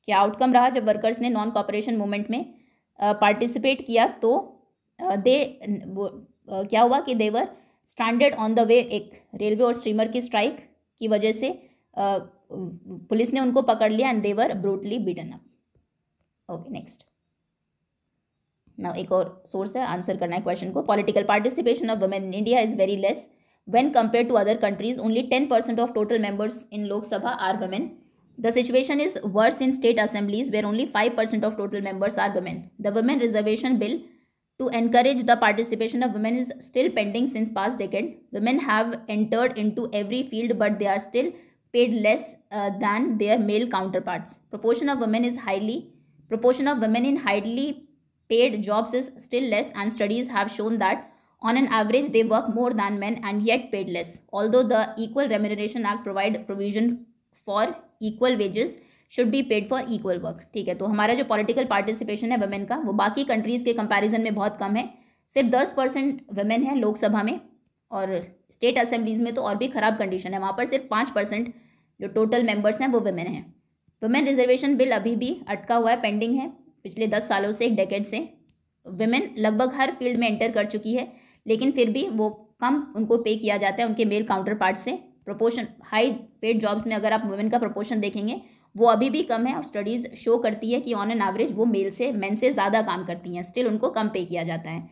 क्या आउटकम रहा जब वर्कर्स ने नॉन कॉपरेशन मूवमेंट में पार्टिसिपेट किया तो दे क्या हुआ कि they were standard on the way एक रेलवे और स्ट्रीमर की स्ट्राइक की वजह से पुलिस ने उनको पकड़ लिया and they were brutally beaten up okay next ना एक और सोर्स है आंसर करना है क्वेश्चन को political participation of women in India is very less When compared to other countries, only 10% of total members in Lok Sabha are women. The situation is worse in state assemblies where only 5% of total members are women. The Women Reservation Bill to encourage the participation of women is still pending since past decade. Women have entered into every field but they are still paid less uh, than their male counterparts. Proportion of women is highly proportion of women in highly paid jobs is still less and studies have shown that On an average, they work more than men and yet paid less. Although the Equal Remuneration Act provide provision for equal wages should be paid for equal work. ठीक है तो हमारा जो पॉलिटिकल participation है women का वो बाकी कंट्रीज के comparison में बहुत कम है सिर्फ दस परसेंट वेमेन है लोकसभा में और स्टेट असेंबलीज में तो और भी ख़राब कंडीशन है वहाँ पर सिर्फ पाँच परसेंट जो टोटल मेंबर्स हैं वो वेमेन हैं वुमेन रिजर्वेशन बिल अभी भी अटका हुआ है पेंडिंग है पिछले दस सालों से एक डेकेड से वेमेन लगभग हर फील्ड में एंटर कर चुकी है लेकिन फिर भी वो कम उनको पे किया जाता है उनके मेल काउंटर पार्ट से प्रपोर्शन हाई पेड जॉब्स में अगर आप वुमेन का प्रपोर्शन देखेंगे वो अभी भी कम है और स्टडीज़ शो करती है कि ऑन एन एवरेज वो मेल से मैन से ज़्यादा काम करती हैं स्टिल उनको कम पे किया जाता है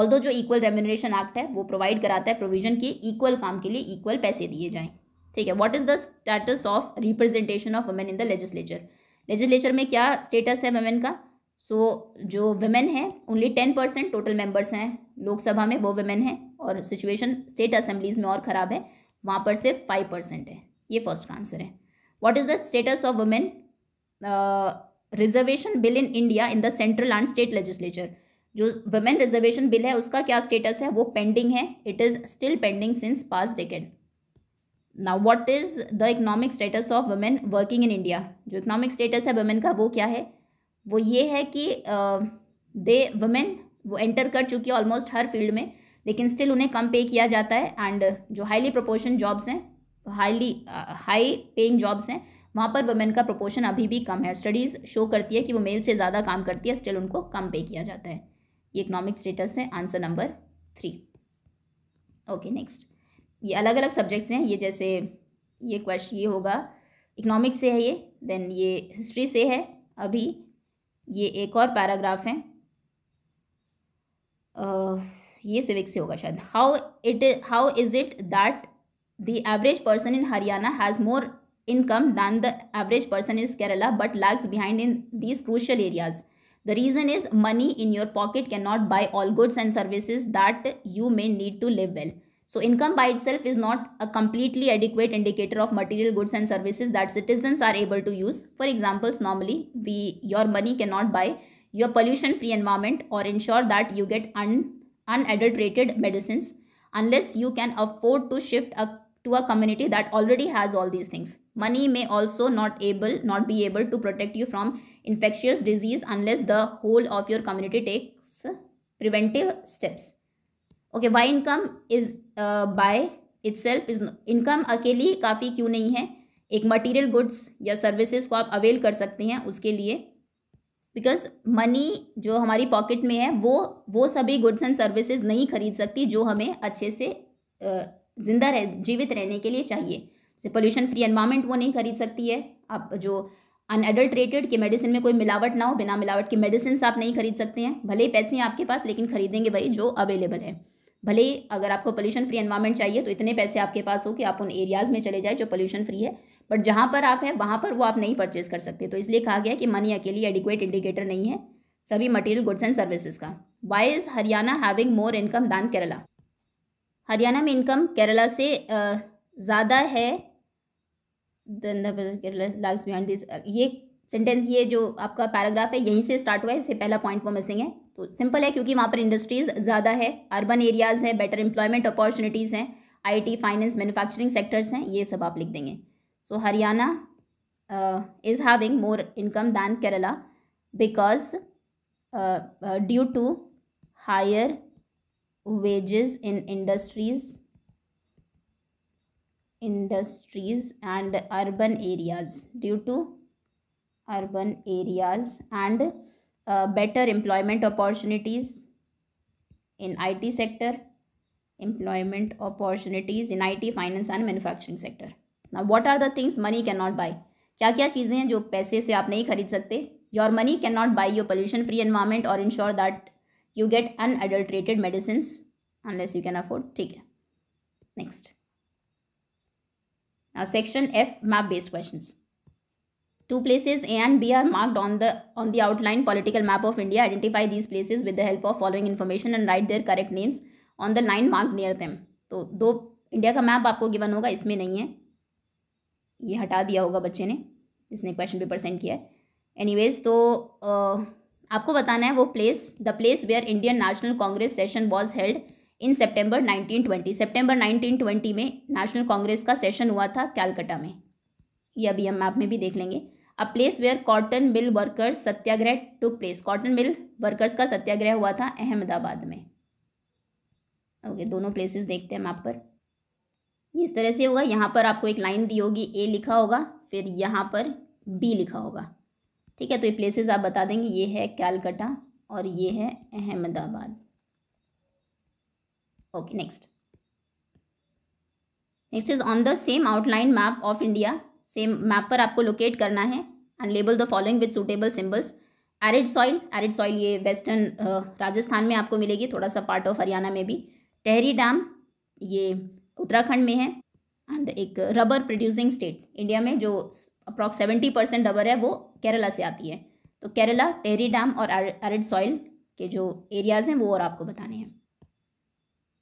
ऑल दो जो इक्वल रेम्यूनरेशन एक्ट है वो प्रोवाइड कराता है प्रोविजन की इक्वल काम के लिए इक्वल पैसे दिए जाएँ ठीक है what is the status of representation of women in the legislature legislature में क्या स्टेटस है वुमेन का सो so, जो वेमेन हैं only ten percent total members हैं लोकसभा में वो वेमेन हैं और सिचुएशन स्टेट असेंबलीज में और ख़राब है वहाँ पर सिर्फ फाइव परसेंट है ये फर्स्ट का आंसर है what is the status of women reservation bill in India in the central and state legislature जो वुमेन रिजर्वेशन बिल है उसका क्या स्टेटस है वो पेंडिंग है it is still pending since past decade now what is the economic status of women working in India जो इकोनॉमिक स्टेटस है वुमेन का वो क्या है वो ये है कि दे वुमेन वो एंटर कर चुकी है ऑलमोस्ट हर फील्ड में लेकिन स्टिल उन्हें कम पे किया जाता है एंड जो हाईली प्रोपोर्शन जॉब्स हैं हाईली हाई पेइंग जॉब्स हैं वहाँ पर वुमेन का प्रोपोर्शन अभी भी कम है स्टडीज़ शो करती है कि वो मेल से ज़्यादा काम करती है स्टिल उनको कम पे किया जाता है ये इकोनॉमिक स्टेटस है answer number three okay next ये अलग अलग सब्जेक्ट्स हैं ये जैसे ये क्वेश्चन ये होगा इकोनॉमिक्स से है ये देन ये हिस्ट्री से है अभी ये एक और पैराग्राफ है आ, ये सिविक से होगा शायद how it how is it that the average person in Haryana has more income than the average person is Kerala but lags behind in these crucial areas the reason is money in your pocket can not buy all goods and services that you may need to live well So income by itself is not a completely adequate indicator of material goods and services that citizens are able to use. For examples, normally we your money cannot buy your pollution free environment or ensure that you get un, unadulterated medicines unless you can afford to shift a, to a community that already has all these things. Money may also not able not be able to protect you from infectious disease unless the whole of your community takes preventive steps okay why income is by self is income अकेली काफ़ी क्यों नहीं है एक मटेरियल गुड्स या सर्विसेज को आप अवेल कर सकते हैं उसके लिए बिकॉज मनी जो हमारी पॉकेट में है वो वो सभी गुड्स एंड सर्विसेज नहीं खरीद सकती जो हमें अच्छे से जिंदा रह जीवित रहने के लिए चाहिए जैसे पोल्यूशन फ्री एनवायरमेंट वो नहीं खरीद सकती है आप जो अनएडल्ट्रेटेड के मेडिसिन में कोई मिलावट ना हो बिना मिलावट के मेडिसिन आप नहीं खरीद सकते हैं भले ही पैसे हैं आपके पास लेकिन खरीदेंगे भाई जो अवेलेबल है भले ही अगर आपको पोल्यूशन फ्री एनवायरमेंट चाहिए तो इतने पैसे आपके पास हो कि आप उन एरियाज़ में चले जाए जो पोल्यूशन फ्री है बट जहाँ पर आप हैं वहाँ पर वो आप नहीं परचेज कर सकते तो इसलिए कहा गया कि मनी अकेली एडिक्वेट इंडिकेटर नहीं है सभी मटेरियल गुड्स एंड सर्विसेज का why is Haryana having more income than Kerala Haryana में इनकम केरला से ज़्यादा है केरला लाग्स बियॉन्ड दिस ये सेंटेंस ये जो आपका पैराग्राफ है यहीं से स्टार्ट हुआ है इससे पहला पॉइंट वो मिसिंग है तो सिंपल है क्योंकि वहाँ पर इंडस्ट्रीज़ ज़्यादा है अर्बन एरियाज़ हैं बेटर एम्प्लॉयमेंट अपॉर्चुनिटीज़ हैं आईटी फाइनेंस मैन्युफैक्चरिंग सेक्टर्स हैं ये सब आप लिख देंगे so Haryana is having more income than Kerala because due to higher wages in industries industries and urban areas due to urban areas and uh, better employment opportunities in IT sector, employment opportunities in IT, finance and manufacturing sector. Now, what are the things money cannot buy? क्या क्या चीज़ें हैं जो पैसे से आप नहीं खरीद सकते your money can not buy your pollution free environment और ensure that you get unadulterated medicine unless you can afford ठीक है next section F map based questions two places a and b are marked on the on the outline political map of india identify these places with the help of following information and write their correct names on the line marked near them तो दो इंडिया का मैप आपको गिवन होगा इसमें नहीं है ये हटा दिया होगा बच्चे ने जिसने क्वेश्चन पेपर सेंड किया है एनीवेज तो uh, आपको बताना है वो place the place where Indian National Congress session was held in सितंबर 1920 सितंबर 1920 में नेशनल कांग्रेस का सेशन हुआ था कैलकटा में ये अभी हम मैप में भी देख लेंगे a place where cotton mill workers satyagraha took place cotton mill workers का सत्याग्रह हुआ था अहमदाबाद में ओके okay, दोनों प्लेसेस देखते हैं मैप पर ये इस तरह से होगा यहाँ पर आपको एक लाइन दी होगी ए लिखा होगा फिर यहाँ पर बी लिखा होगा ठीक है तो ये प्लेसेस आप बता देंगे ये है कैलकटा और ये है Ahmedabad okay next next is on the same outline map of India same map पर आपको लोकेट करना है and label the following with suitable symbols arid soil arid soil ये वेस्टर्न राजस्थान में आपको मिलेगी थोड़ा सा पार्ट ऑफ हरियाणा में भी टहरी डैम ये उत्तराखंड में है एंड एक रबर प्रोड्यूसिंग स्टेट इंडिया में जो अप्रॉक्स सेवेंटी परसेंट रबर है वो केरला से आती है तो केरला टेहरी डैम और एरिड सॉइल के जो एरियाज़ हैं वो और आपको बताने हैं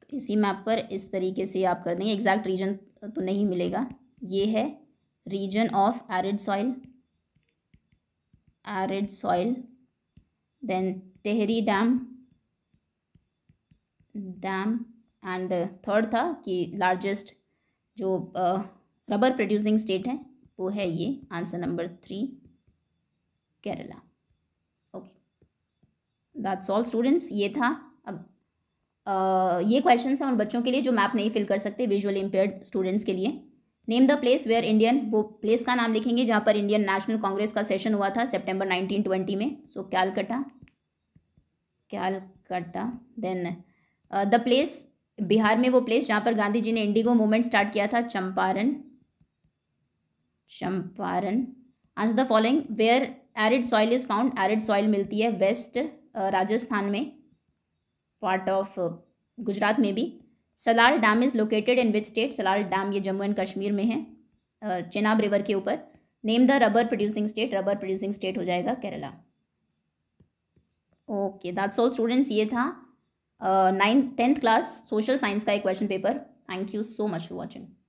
तो इसी मैप पर इस तरीके से आप कर देंगे एग्जैक्ट रीजन तो नहीं मिलेगा ये है region of arid soil arid soil then Tehri dam dam and third था कि लार्जेस्ट जो रबर प्रोड्यूसिंग स्टेट है वो है ये answer number three Kerala okay that's all students ये था अब आ, ये क्वेश्चन हैं उन बच्चों के लिए जो मैप नहीं फिल कर सकते विजुअली इम्पेयर्ड स्टूडेंट्स के लिए name the place where Indian वो प्लेस का नाम लिखेंगे जहाँ पर इंडियन नेशनल कांग्रेस का सेशन हुआ था सेप्टेम्बर नाइनटीन ट्वेंटी में so so, Calcutta Calcutta then the place Bihar में वो प्लेस जहाँ पर गांधी जी ने इंडिगो मूवमेंट स्टार्ट किया था Champaran Champaran answer the following where arid soil is found arid soil मिलती है वेस्ट uh, राजस्थान में पार्ट ऑफ uh, गुजरात में भी Salal dam is located in which state Salal dam ये जम्मू एंड कश्मीर में है चेनाब रिवर के ऊपर name the rubber producing state rubber producing state हो जाएगा Kerala okay that's all students ये था nine tenth class social science का एक question paper thank you so much for watching